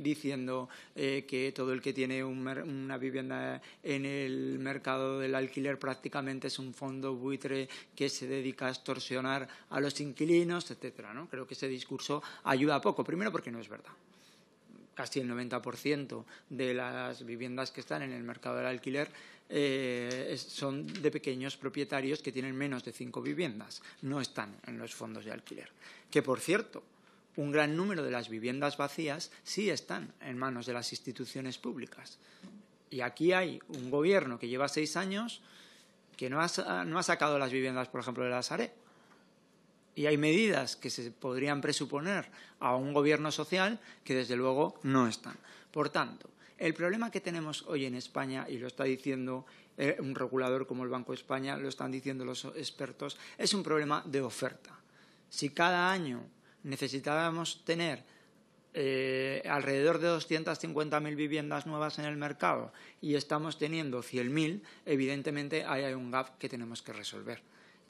diciendo que todo el que tiene una vivienda en el mercado del alquiler prácticamente es un fondo buitre que se dedica a extorsionar a los inquilinos, etc. Creo que ese discurso ayuda poco, primero porque no es verdad casi el 90% de las viviendas que están en el mercado del alquiler eh, son de pequeños propietarios que tienen menos de cinco viviendas, no están en los fondos de alquiler. Que, por cierto, un gran número de las viviendas vacías sí están en manos de las instituciones públicas. Y aquí hay un gobierno que lleva seis años que no ha, sacado las viviendas, por ejemplo, de la Sare y hay medidas que se podrían presuponer a un gobierno social que desde luego no están. Por tanto, el problema que tenemos hoy en España, y lo está diciendo eh, un regulador como el Banco de España, lo están diciendo los expertos, es un problema de oferta. Si cada año necesitábamos tener eh, alrededor de 250.000 viviendas nuevas en el mercado y estamos teniendo 100.000, evidentemente hay un gap que tenemos que resolver.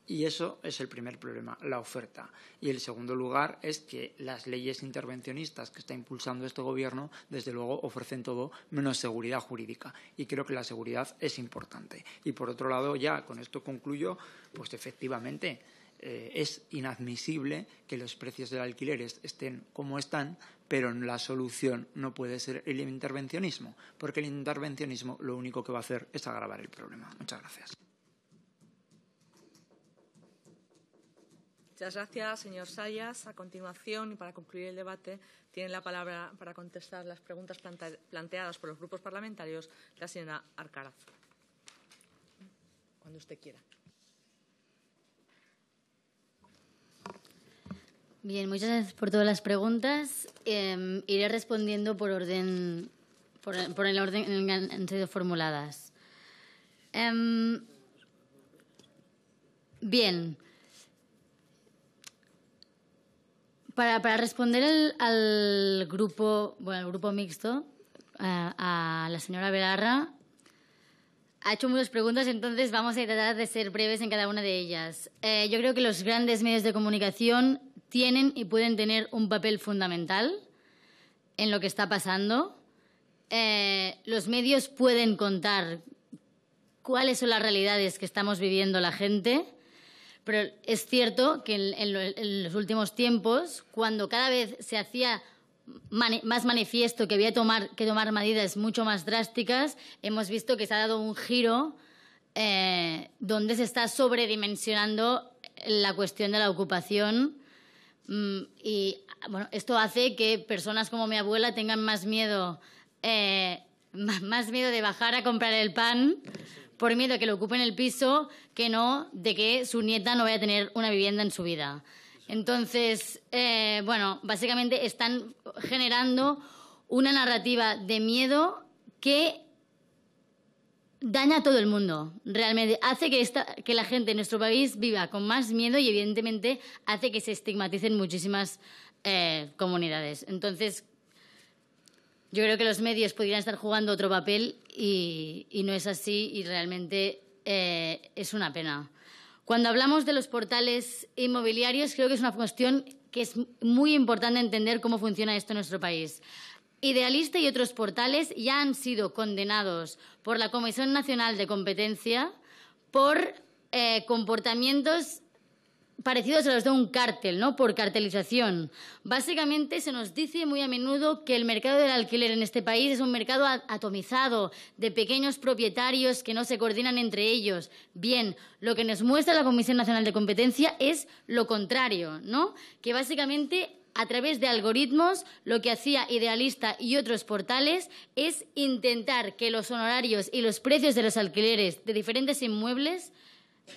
Y eso es el primer problema, la oferta. Y el segundo lugar es que las leyes intervencionistas que está impulsando este gobierno, desde luego, ofrecen todo menos seguridad jurídica. Y creo que la seguridad es importante. Y por otro lado, ya con esto concluyo, pues efectivamente. Eh, es inadmisible que los precios de alquileres estén como están, pero la solución no puede ser el intervencionismo, porque el intervencionismo lo único que va a hacer es agravar el problema. Muchas gracias. Muchas gracias, señor Sayas. A continuación, y para concluir el debate, tiene la palabra para contestar las preguntas planteadas por los grupos parlamentarios la señora Arcaraz. Cuando usted quiera. Bien, muchas gracias por todas las preguntas. Em, iré respondiendo por orden, por, el orden en el que han sido formuladas. Em, bien, para, responder al grupo, bueno, grupo mixto, eh, a, la señora Velarra, ha hecho muchas preguntas, entonces vamos a tratar de ser breves en cada una de ellas. Eh, yo creo que los grandes medios de comunicación tienen y pueden tener un papel fundamental en lo que está pasando. Eh, los medios pueden contar cuáles son las realidades que estamos viviendo la gente pero es cierto que en, los últimos tiempos, cuando cada vez se hacía más manifiesto que había que tomar medidas mucho más drásticas, hemos visto que se ha dado un giro eh, donde se está sobredimensionando la cuestión de la ocupación. Mm, y esto hace que personas como mi abuela tengan más miedo, eh, más miedo de bajar a comprar el pan por miedo a que lo ocupen el piso que no de que su nieta no vaya a tener una vivienda en su vida. Entonces, eh, bueno, básicamente están generando una narrativa de miedo que daña a todo el mundo. Realmente hace que, esta, que la gente en nuestro país viva con más miedo y evidentemente hace que se estigmaticen muchísimas eh, comunidades. Entonces, yo creo que los medios pudieran estar jugando otro papel y, no es así y realmente eh, es una pena. Cuando hablamos de los portales inmobiliarios, creo que es una cuestión que es muy importante entender cómo funciona esto en nuestro país. Idealista y otros portales ya han sido condenados por la Comisión Nacional de Competencia por eh, comportamientos parecidos a los de un cártel, ¿no? Por cartelización. Básicamente se nos dice muy a menudo que el mercado del alquiler en este país es un mercado atomizado, de pequeños propietarios que no se coordinan entre ellos. Bien, lo que nos muestra la Comisión Nacional de Competencia es lo contrario, ¿no? Que básicamente a través de algoritmos, lo que hacía Idealista y otros portales es intentar que los honorarios y los precios de los alquileres de diferentes inmuebles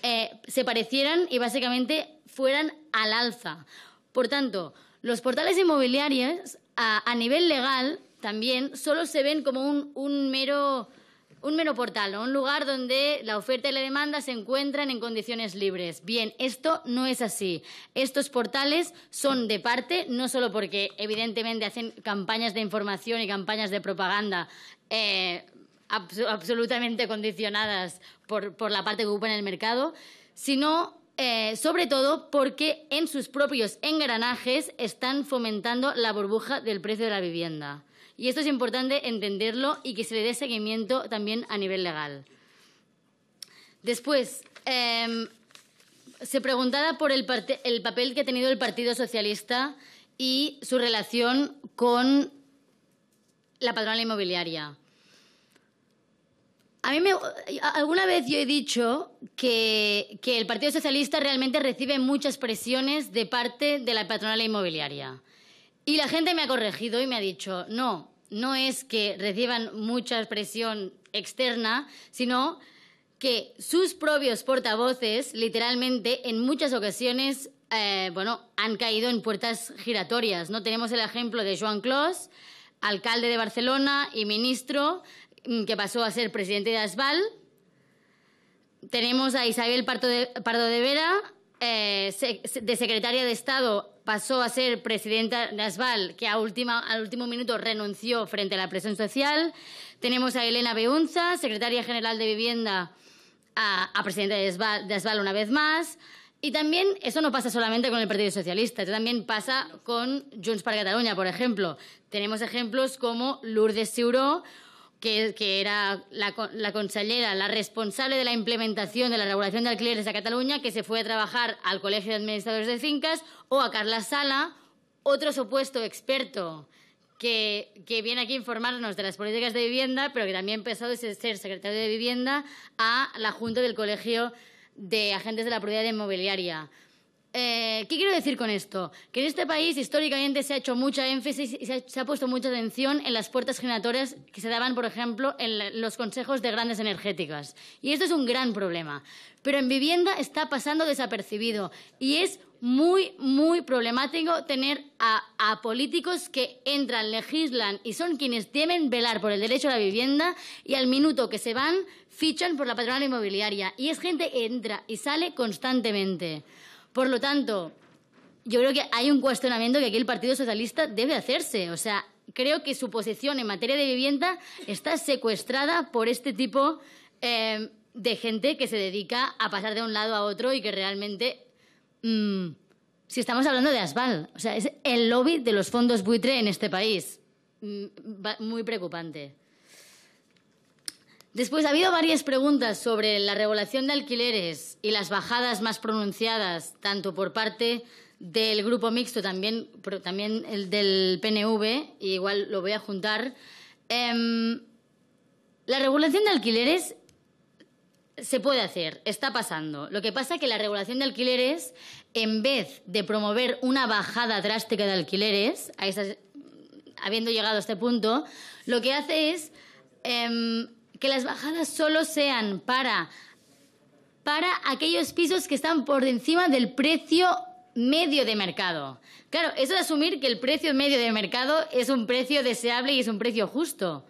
eh, se parecieran y básicamente fueran al alza. Por tanto, los portales inmobiliarios a, nivel legal también solo se ven como un, mero un mero portal, un lugar donde la oferta y la demanda se encuentran en condiciones libres. Bien, esto no es así. Estos portales son de parte, no solo porque evidentemente hacen campañas de información y campañas de propaganda eh, absolutamente condicionadas por, la parte que en el mercado, sino eh, sobre todo porque en sus propios engranajes están fomentando la burbuja del precio de la vivienda. Y esto es importante entenderlo y que se le dé seguimiento también a nivel legal. Después, em, se preguntaba por el, el, papel que ha tenido el Partido Socialista y su relación con la patronal inmobiliaria. A mí me, eh, alguna vez yo he dicho que, el Partido Socialista realmente recibe muchas presiones de parte de la patronal inmobiliaria. Y la gente me ha corregido y me ha dicho, no, no es que reciban mucha presión externa, sino que sus propios portavoces, literalmente, en muchas ocasiones, eh, bueno, han caído en puertas giratorias. No tenemos el ejemplo de Joan Clos, alcalde de Barcelona y ministro Mm, que pasó a ser presidente de Asval. Tenemos a Isabel Pardo de, Pardo de Vera, eh, de secretaria de Estado pasó a ser presidenta de Asval, que a última, al último minuto renunció frente a la presión social. Tenemos a Elena Beunza, secretaria general de Vivienda, a, a presidenta de Asval, una vez más. Y también, eso no pasa solamente con el Partido Socialista, eso también pasa con Junts para Cataluña, por ejemplo. Tenemos ejemplos como Lourdes Siuró que, era la, la, consellera, la responsable de la implementación de la regulación de alquileres a Cataluña, que se fue a trabajar al Colegio de Administradores de Fincas, o a Carla Sala, otro supuesto experto que, viene aquí a informarnos de las políticas de vivienda, pero que también empezó a ser secretario de vivienda a la Junta del Colegio de Agentes de la Propiedad Inmobiliaria. Eh, ¿Qué quiero decir con esto? Que en este país históricamente se ha hecho mucha énfasis y se ha, puesto mucha atención en las puertas generatorias que se daban, por ejemplo, en los consejos de grandes energéticas. Y esto es un gran problema. Pero en vivienda está pasando desapercibido y es muy, muy problemático tener a, a, políticos que entran, legislan y son quienes temen velar por el derecho a la vivienda y al minuto que se van fichan por la patronal inmobiliaria. Y es gente que entra y sale constantemente. Por lo tanto, yo creo que hay un cuestionamiento que aquí el Partido Socialista debe hacerse. O sea, creo que su posición en materia de vivienda está secuestrada por este tipo eh, de gente que se dedica a pasar de un lado a otro y que realmente... Mm, si estamos hablando de Asval, o sea, es el lobby de los fondos buitre en este país. Mm, muy preocupante. Después ha habido varias preguntas sobre la regulación de alquileres y las bajadas más pronunciadas, tanto por parte del grupo mixto, también, también el del PNV, y igual lo voy a juntar. Em, la regulación de alquileres se puede hacer, está pasando. Lo que pasa es que la regulación de alquileres, en vez de promover una bajada drástica de alquileres, habiendo llegado a este punto, lo que hace es em, que las bajadas solo sean para, para aquellos pisos que están por encima del precio medio de mercado. Claro, eso es asumir que el precio medio de mercado es un precio deseable y es un precio justo.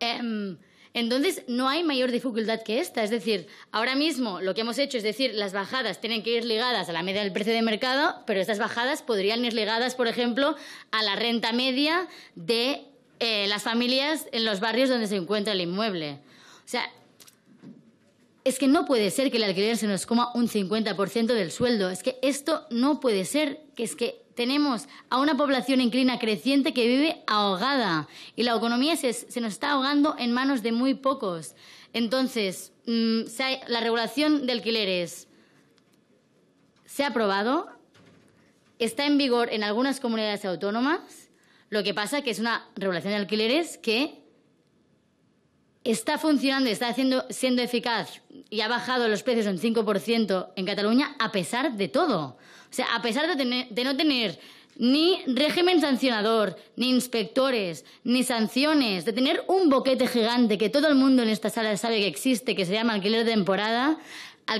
Em, entonces, no hay mayor dificultad que esta. Es decir, ahora mismo lo que hemos hecho es decir, las bajadas tienen que ir ligadas a la media del precio de mercado, pero estas bajadas podrían ir ligadas, por ejemplo, a la renta media de eh, las familias en los barrios donde se encuentra el inmueble. O sea, es que no puede ser que el alquiler se nos coma un 50% del sueldo. Es que esto no puede ser. Que es que tenemos a una población inclina creciente que vive ahogada y la economía se, nos está ahogando en manos de muy pocos. Entonces, mm, la regulación de alquileres se ha aprobado, está en vigor en algunas comunidades autónomas lo que pasa es que es una regulación de alquileres que está funcionando, está siendo eficaz y ha bajado los precios un 5% en Cataluña a pesar de todo. O sea, a pesar de, no tener ni régimen sancionador, ni inspectores, ni sanciones, de tener un boquete gigante que todo el mundo en esta sala sabe que existe, que se llama alquiler de temporada,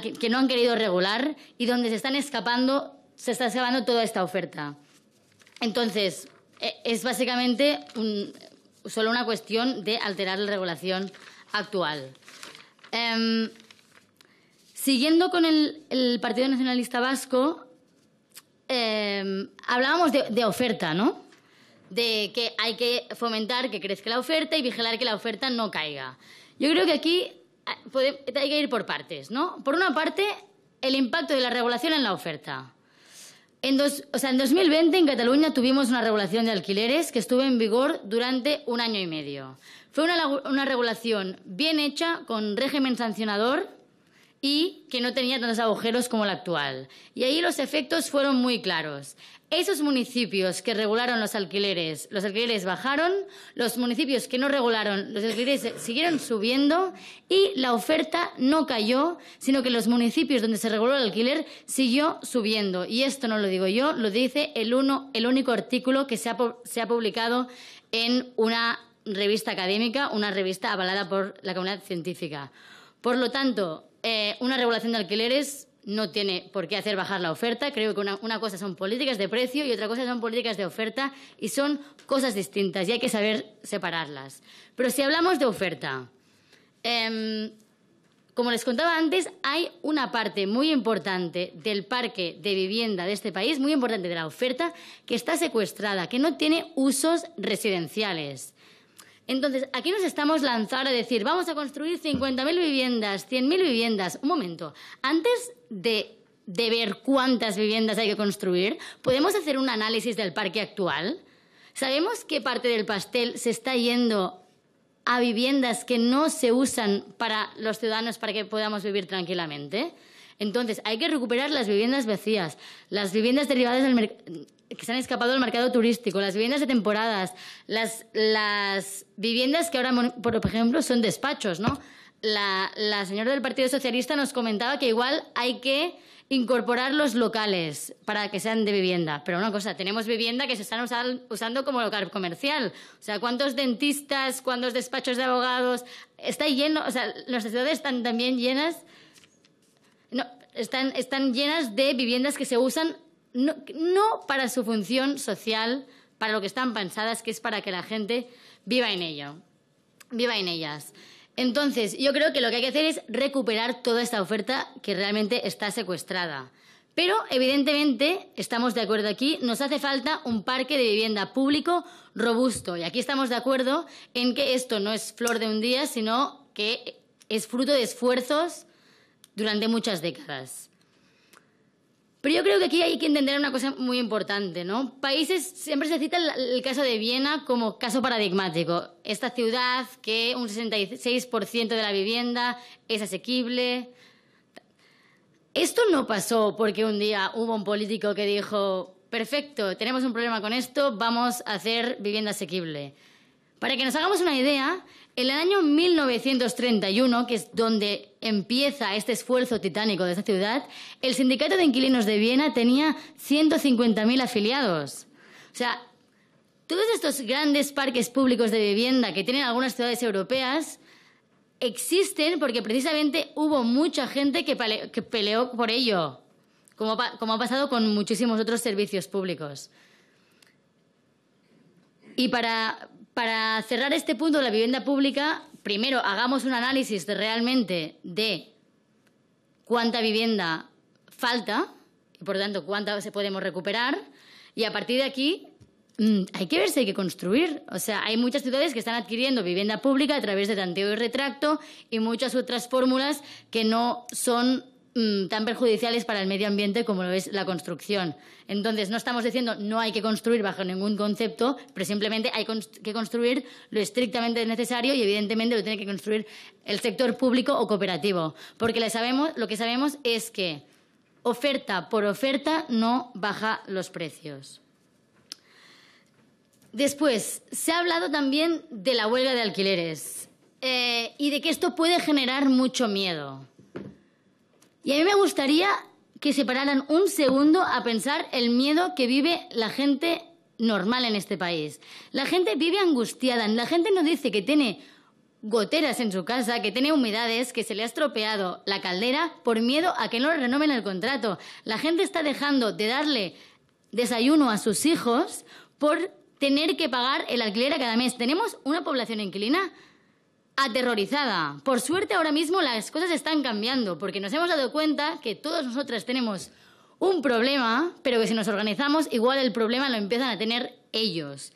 que, que, no han querido regular y donde se están escapando, se está escapando toda esta oferta. Entonces, eh, es básicamente solo una cuestión de alterar la regulación actual. Em, siguiendo con el, Partido Nacionalista Vasco, em, hablábamos de, de, oferta, ¿no? De que hay que fomentar que crezca la oferta y vigilar que la oferta no caiga. Yo creo que aquí eh, hay que ir por partes, ¿no? Por una parte, el impacto de la regulación en la oferta. En, 2020 en Cataluña tuvimos una regulación de alquileres que estuvo en vigor durante un año y medio. Fue una, una regulación bien hecha, con régimen sancionador y que no tenía tantos agujeros como la actual. Y ahí los efectos fueron muy claros. Esos municipios que regularon los alquileres, los alquileres bajaron, los municipios que no regularon, los alquileres siguieron subiendo y la oferta no cayó, sino que los municipios donde se reguló el alquiler siguió subiendo. Y esto no lo digo yo, lo dice el, uno, el único artículo que se ha, publicado en una revista académica, una revista avalada por la comunidad científica. Por lo tanto, eh, una regulación de alquileres no tiene por qué hacer bajar la oferta. Creo que una, cosa son políticas de precio y otra cosa son políticas de oferta y son cosas distintas y hay que saber separarlas. Pero si hablamos de oferta, em, como les contaba antes, hay una parte muy importante del parque de vivienda de este país, muy importante de la oferta, que está secuestrada, que no tiene usos residenciales. Entonces, aquí nos estamos lanzando a decir, vamos a construir 50.000 viviendas, 100.000 viviendas. Un momento, antes de, ver cuántas viviendas hay que construir, podemos hacer un análisis del parque actual. Sabemos qué parte del pastel se está yendo a viviendas que no se usan para los ciudadanos para que podamos vivir tranquilamente. Entonces, hay que recuperar las viviendas vacías, las viviendas derivadas del que se han escapado del mercado turístico, las viviendas de temporadas, las, las viviendas que ahora, por ejemplo, son despachos, ¿no? la, señora del Partido Socialista nos comentaba que igual hay que incorporar los locales para que sean de vivienda. Pero una cosa, tenemos vivienda que se están usando como local comercial. O sea, ¿cuántos dentistas, cuántos despachos de abogados? Está lleno, o ciudades están también llenas, no, están, llenas de viviendas que se usan no, no para su función social, para lo que están pensadas, que es para que la gente viva en ello, viva en ellas. Entonces, yo creo que lo que hay que hacer es recuperar toda esta oferta que realmente está secuestrada. Pero, evidentemente, estamos de acuerdo aquí, nos hace falta un parque de vivienda público robusto. Y aquí estamos de acuerdo en que esto no es flor de un día, sino que es fruto de esfuerzos durante muchas décadas. Pero yo creo que aquí hay que entender una cosa muy importante, ¿no? Países, siempre se cita el, el caso de Viena como caso paradigmático. Esta ciudad que un 66% de la vivienda es asequible. Esto no pasó porque un día hubo un político que dijo, perfecto, tenemos un problema con esto, vamos a hacer vivienda asequible. Para que nos hagamos una idea, en el año 1931, que es donde empieza este esfuerzo titánico de esta ciudad, el Sindicato de Inquilinos de Viena tenía 150.000 afiliados. O sea, todos estos grandes parques públicos de vivienda que tienen algunas ciudades europeas existen porque precisamente hubo mucha gente que, peleó por ello, como, como ha pasado con muchísimos otros servicios públicos. Y para, para cerrar este punto de la vivienda pública, primero hagamos un análisis realmente de cuánta vivienda falta y por tanto cuánta se podemos recuperar y a partir de aquí mm, hay que ver si hay que construir. O sea, hay muchas ciudades que están adquiriendo vivienda pública a través de tanteo y retracto y muchas otras fórmulas que no son Mm, tan perjudiciales para el medio ambiente como lo es la construcción. Entonces, no estamos diciendo no hay que construir bajo ningún concepto, pero simplemente hay que construir lo estrictamente necesario y evidentemente lo tiene que construir el sector público o cooperativo, porque lo que sabemos es que oferta por oferta no baja los precios. Después, se ha hablado también de la huelga de alquileres eh, y de que esto puede generar mucho miedo. Y a mí me gustaría que se pararan un segundo a pensar el miedo que vive la gente normal en este país. La gente vive angustiada, la gente no dice que tiene goteras en su casa, que tiene humedades, que se le ha estropeado la caldera por miedo a que no le renoven el contrato. La gente está dejando de darle desayuno a sus hijos por tener que pagar el alquiler cada mes. Tenemos una población inquilina aterrorizada. Por suerte ahora mismo las cosas están cambiando, porque nos hemos dado cuenta que todos nosotras tenemos un problema, pero que si nos organizamos, igual el problema lo empiezan a tener ellos.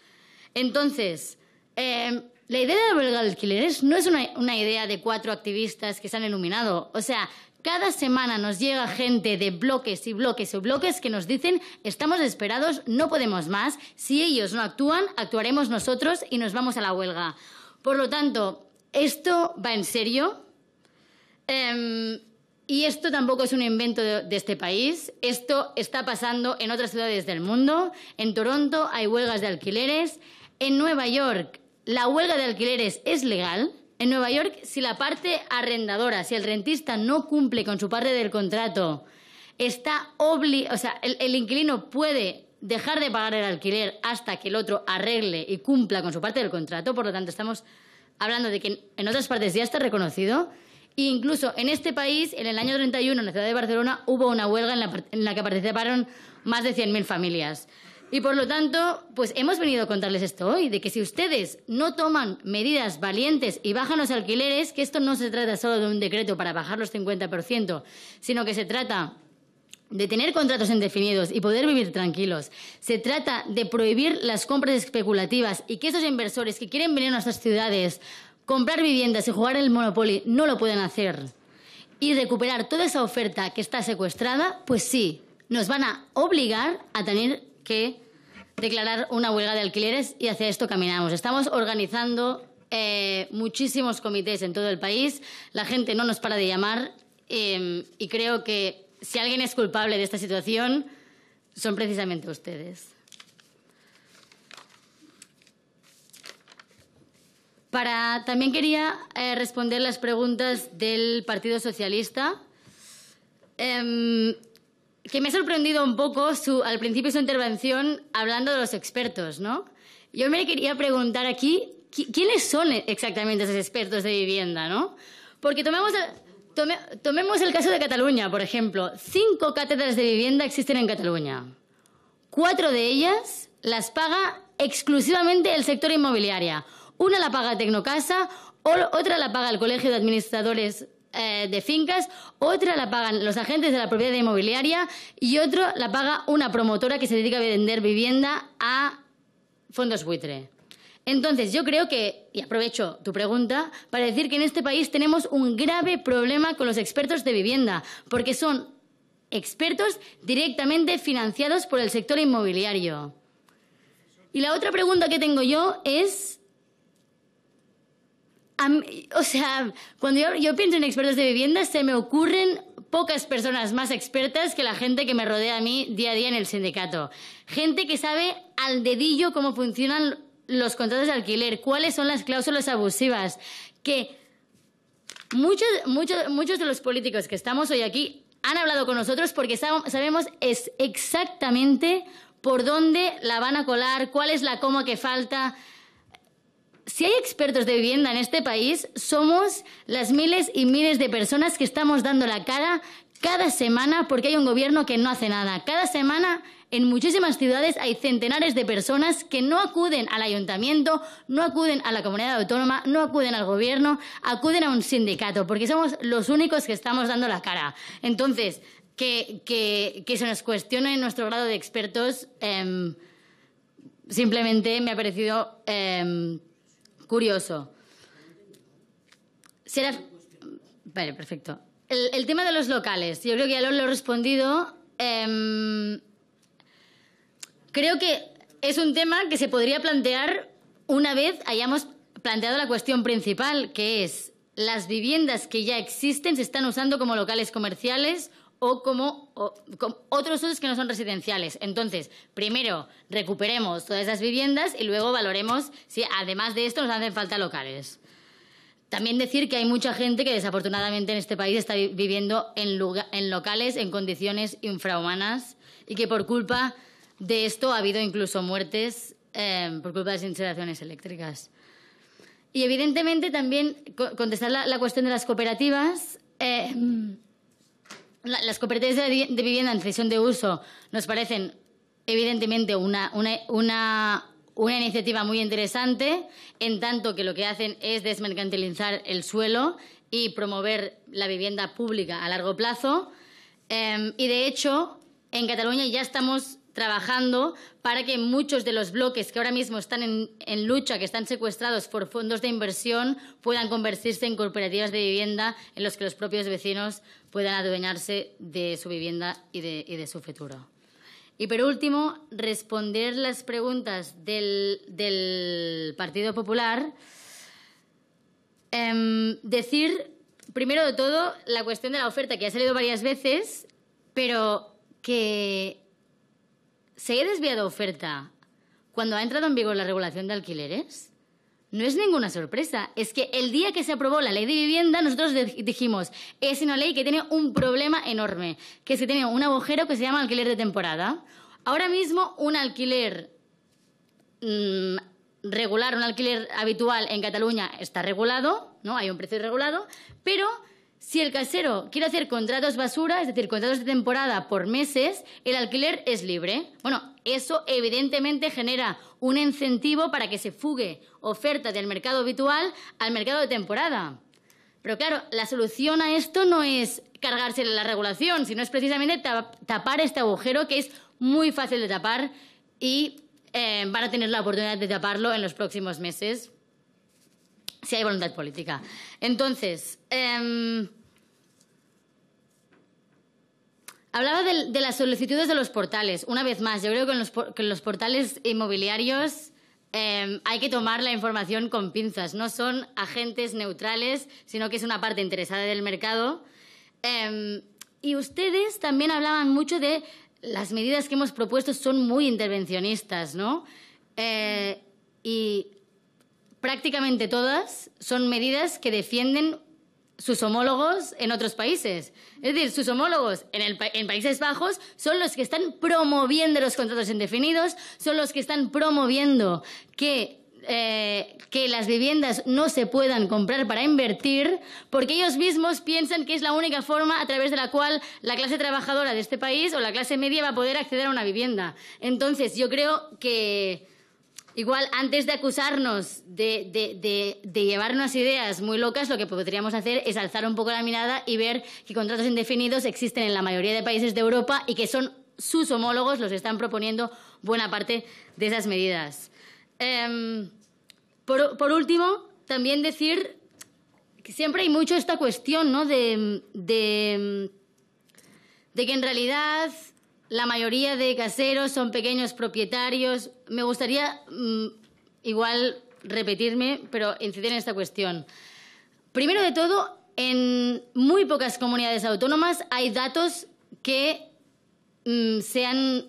Entonces, eh, la idea de la huelga de alquileres no es una, una idea de cuatro activistas que se han iluminado. O sea, cada semana nos llega gente de bloques y bloques y bloques que nos dicen estamos desesperados, no podemos más, si ellos no actúan, actuaremos nosotros y nos vamos a la huelga. Por lo tanto, esto va en serio. Em, y esto tampoco es un invento de, este país. Esto está pasando en otras ciudades del mundo. En Toronto hay huelgas de alquileres. En Nueva York la huelga de alquileres es legal. En Nueva York, si la parte arrendadora, si el rentista no cumple con su parte del contrato, está o sea, el, el inquilino puede dejar de pagar el alquiler hasta que el otro arregle y cumpla con su parte del contrato. Por lo tanto, estamos hablando de que en otras partes ya está reconocido. E incluso en este país, en el año 31, en la ciudad de Barcelona, hubo una huelga en la, que participaron más de 100.000 familias. Y por lo tanto, pues hemos venido a contarles esto hoy, de que si ustedes no toman medidas valientes y bajan los alquileres, que esto no se trata solo de un decreto para bajar los 50%, sino que se trata de tener contratos indefinidos y poder vivir tranquilos. Se trata de prohibir las compras especulativas y que esos inversores que quieren venir a nuestras ciudades, comprar viviendas y jugar el Monopoly no lo pueden hacer. Y recuperar toda esa oferta que está secuestrada, pues sí, nos van a obligar a tener que declarar una huelga de alquileres y hacia esto caminamos. Estamos organizando eh, muchísimos comités en todo el país, la gente no nos para de llamar eh, y creo que si alguien es culpable de esta situación, son precisamente ustedes. Para, también quería eh, responder las preguntas del Partido Socialista, em, que me ha sorprendido un poco su, al principio su intervención hablando de los expertos, ¿no? Yo me quería preguntar aquí, ¿quiénes son exactamente esos expertos de vivienda, no? Porque tomamos tomemos el caso de Cataluña, por ejemplo. Cinco cátedras de vivienda existen en Cataluña. Cuatro de ellas las paga exclusivamente el sector inmobiliaria. Una la paga Tecnocasa, otra la paga el Colegio de Administradores eh, de Fincas, otra la pagan los agentes de la propiedad inmobiliaria y otra la paga una promotora que se dedica a vender vivienda a fondos buitre. Entonces, yo creo que, y aprovecho tu pregunta, para decir que en este país tenemos un grave problema con los expertos de vivienda, porque son expertos directamente financiados por el sector inmobiliario. Y la otra pregunta que tengo yo es, o sea, cuando yo pienso en expertos de vivienda, se me ocurren pocas personas más expertas que la gente que me rodea a mí día a día en el sindicato. Gente que sabe al dedillo cómo funcionan los contratos de alquiler, cuáles son las cláusulas abusivas, que muchos, de los políticos que estamos hoy aquí han hablado con nosotros porque sabemos es exactamente por dónde la van a colar, cuál es la coma que falta. Si hay expertos de vivienda en este país, somos las miles y miles de personas que estamos dando la cara cada semana porque hay un gobierno que no hace nada. Cada semana en muchísimas ciudades hay centenares de personas que no acuden al ayuntamiento, no acuden a la comunidad autónoma, no acuden al gobierno, acuden a un sindicato, porque somos los únicos que estamos dando la cara. Entonces, que, que, se nos cuestione nuestro grado de expertos, em, simplemente me ha parecido em, curioso. perfecto. El, tema de los locales, yo creo que ya lo, lo he respondido. Em, creo que es un tema que se podría plantear una vez hayamos planteado la cuestión principal, que es las viviendas que ya existen se están usando como locales comerciales o como, otros usos que no son residenciales. Entonces, primero recuperemos todas esas viviendas y luego valoremos si además de esto nos hacen falta locales. También decir que hay mucha gente que desafortunadamente en este país está viviendo en locales en condiciones infrahumanas y que por culpa de esto ha habido incluso muertes em, por culpa de las instalaciones eléctricas. Y evidentemente también contestar la, cuestión de las cooperativas. Em, las cooperativas de, vivienda en cesión de uso nos parecen evidentemente una, iniciativa muy interesante, en tanto que lo que hacen es desmercantilizar el suelo y promover la vivienda pública a largo plazo. Em, y de hecho, en Cataluña ya estamos trabajando para que muchos de los bloques que ahora mismo están en, lucha, que están secuestrados por fondos de inversión, puedan convertirse en cooperativas de vivienda en los que los propios vecinos puedan adueñarse de su vivienda y de, su futuro. Y por último, responder las preguntas del, Partido Popular. Em, decir, primero de todo, la cuestión de la oferta, que ha salido varias veces, pero que ¿Se ha desviado oferta cuando ha entrado en vigor la regulación de alquileres, no es ninguna sorpresa. Es que el día que se aprobó la ley de vivienda, nosotros dijimos, es una ley que tiene un problema enorme, que se tiene un agujero que se llama alquiler de temporada. Ahora mismo un alquiler mm, regular, un alquiler habitual en Cataluña está regulado, ¿no? Hay un precio regulado, pero si el casero quiere hacer contratos basura, es decir, contratos de temporada por meses, el alquiler es libre. Bueno, eso evidentemente genera un incentivo para que se fugue oferta del mercado habitual al mercado de temporada. Pero claro, la solución a esto no es cargarse la regulación, sino es precisamente tapar este agujero que es muy fácil de tapar y eh, van a tener la oportunidad de taparlo en los próximos meses si hay voluntad política. Entonces, em, hablaba de, las solicitudes de los portales. Una vez más, yo creo que en los, portales inmobiliarios em, hay que tomar la información con pinzas. No son agentes neutrales, sino que es una parte interesada del mercado. Em, y ustedes también hablaban mucho de las medidas que hemos propuesto son muy intervencionistas, ¿no? Eh, y prácticamente todas son medidas que defienden sus homólogos en otros países. Es decir, sus homólogos en, Países Bajos son los que están promoviendo los contratos indefinidos, son los que están promoviendo eh, que las viviendas no se puedan comprar para invertir, porque ellos mismos piensan que es la única forma a través de la cual la clase trabajadora de este país o la clase media va a poder acceder a una vivienda. Entonces, yo creo que Igual, antes de acusarnos de, llevar unas ideas muy locas, lo que podríamos hacer es alzar un poco la mirada y ver que contratos indefinidos existen en la mayoría de países de Europa y que son sus homólogos los que están proponiendo buena parte de esas medidas. Em, por, por, último, también decir que siempre hay mucho esta cuestión ¿no? de que en realidad la mayoría de caseros son pequeños propietarios. Me gustaría mm, igual repetirme, pero incidir en esta cuestión. Primero de todo, en muy pocas comunidades autónomas hay datos que mm, sean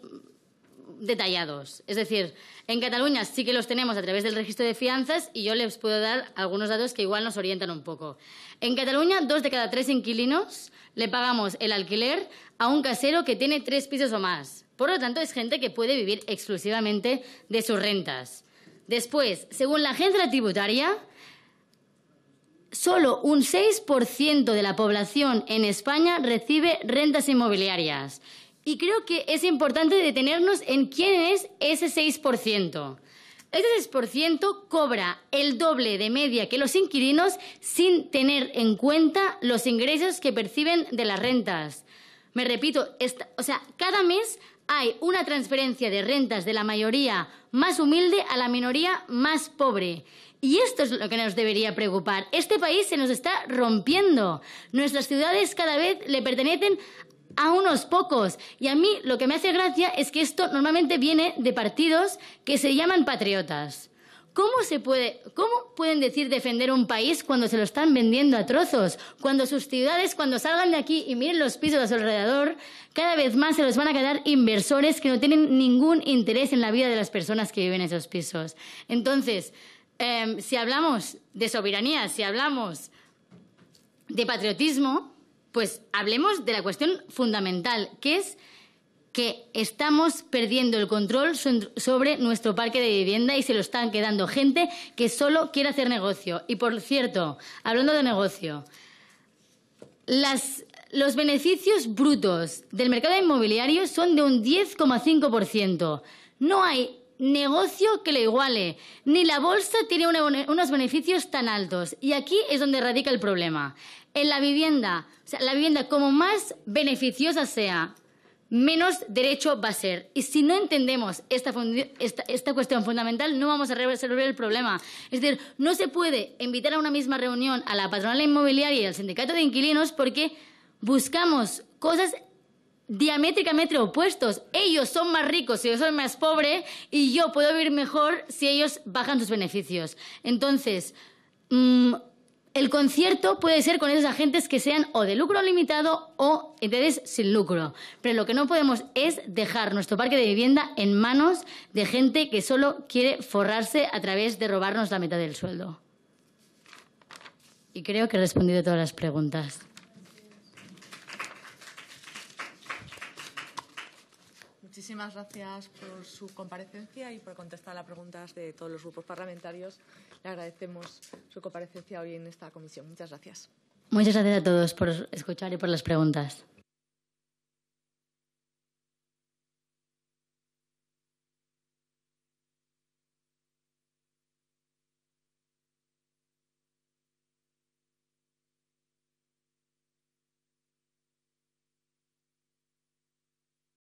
detallados. Es decir, en Cataluña sí que los tenemos a través del registro de fianzas y yo les puedo dar algunos datos que igual nos orientan un poco. En Cataluña, dos de cada tres inquilinos le pagamos el alquiler a un casero que tiene tres pisos o más. Por lo tanto, es gente que puede vivir exclusivamente de sus rentas. Después, según la agencia tributaria, solo un 6% de la población en España recibe rentas inmobiliarias. Y creo que es importante detenernos en quién es ese 6%. Ese 6% cobra el doble de media que los inquilinos sin tener en cuenta los ingresos que perciben de las rentas. Me repito, o sea, cada mes hay una transferencia de rentas de la mayoría más humilde a la minoría más pobre. Y esto es lo que nos debería preocupar. Este país se nos está rompiendo. Nuestras ciudades cada vez le pertenecen a unos pocos. Y a mí lo que me hace gracia es que esto normalmente viene de partidos que se llaman patriotas. ¿Cómo, pueden decir defender un país cuando se lo están vendiendo a trozos? Cuando sus ciudades, cuando salgan de aquí y miren los pisos a su alrededor, cada vez más se los van a quedar inversores que no tienen ningún interés en la vida de las personas que viven en esos pisos. Entonces, em, si hablamos de soberanía, si hablamos de patriotismo, pues hablemos de la cuestión fundamental, que es que estamos perdiendo el control sobre nuestro parque de vivienda y se lo están quedando gente que solo quiere hacer negocio. Y por cierto, hablando de negocio, los beneficios brutos del mercado inmobiliario son de un 10,5%. No hay negocio que le iguale. Ni la bolsa tiene unos beneficios tan altos. Y aquí es donde radica el problema. En la vivienda, o sea, la vivienda como más beneficiosa sea menos derecho va a ser. Y si no entendemos esta, cuestión fundamental, no vamos a resolver el problema. Es decir, no se puede invitar a una misma reunión a la patronal inmobiliaria y al sindicato de inquilinos porque buscamos cosas diamétricamente opuestos. Ellos son más ricos y yo soy más pobre y yo puedo vivir mejor si ellos bajan sus beneficios. Entonces, mm, el concierto puede ser con esos agentes que sean o de lucro limitado o entidades sin lucro. Pero lo que no podemos es dejar nuestro parque de vivienda en manos de gente que solo quiere forrarse a través de robarnos la mitad del sueldo. Y creo que he respondido a todas las preguntas. Muchísimas gracias por su comparecencia y por contestar las preguntas de todos los grupos parlamentarios. Le agradecemos su comparecencia hoy en esta comisión. Muchas gracias. Muchas gracias a todos por escuchar y por las preguntas.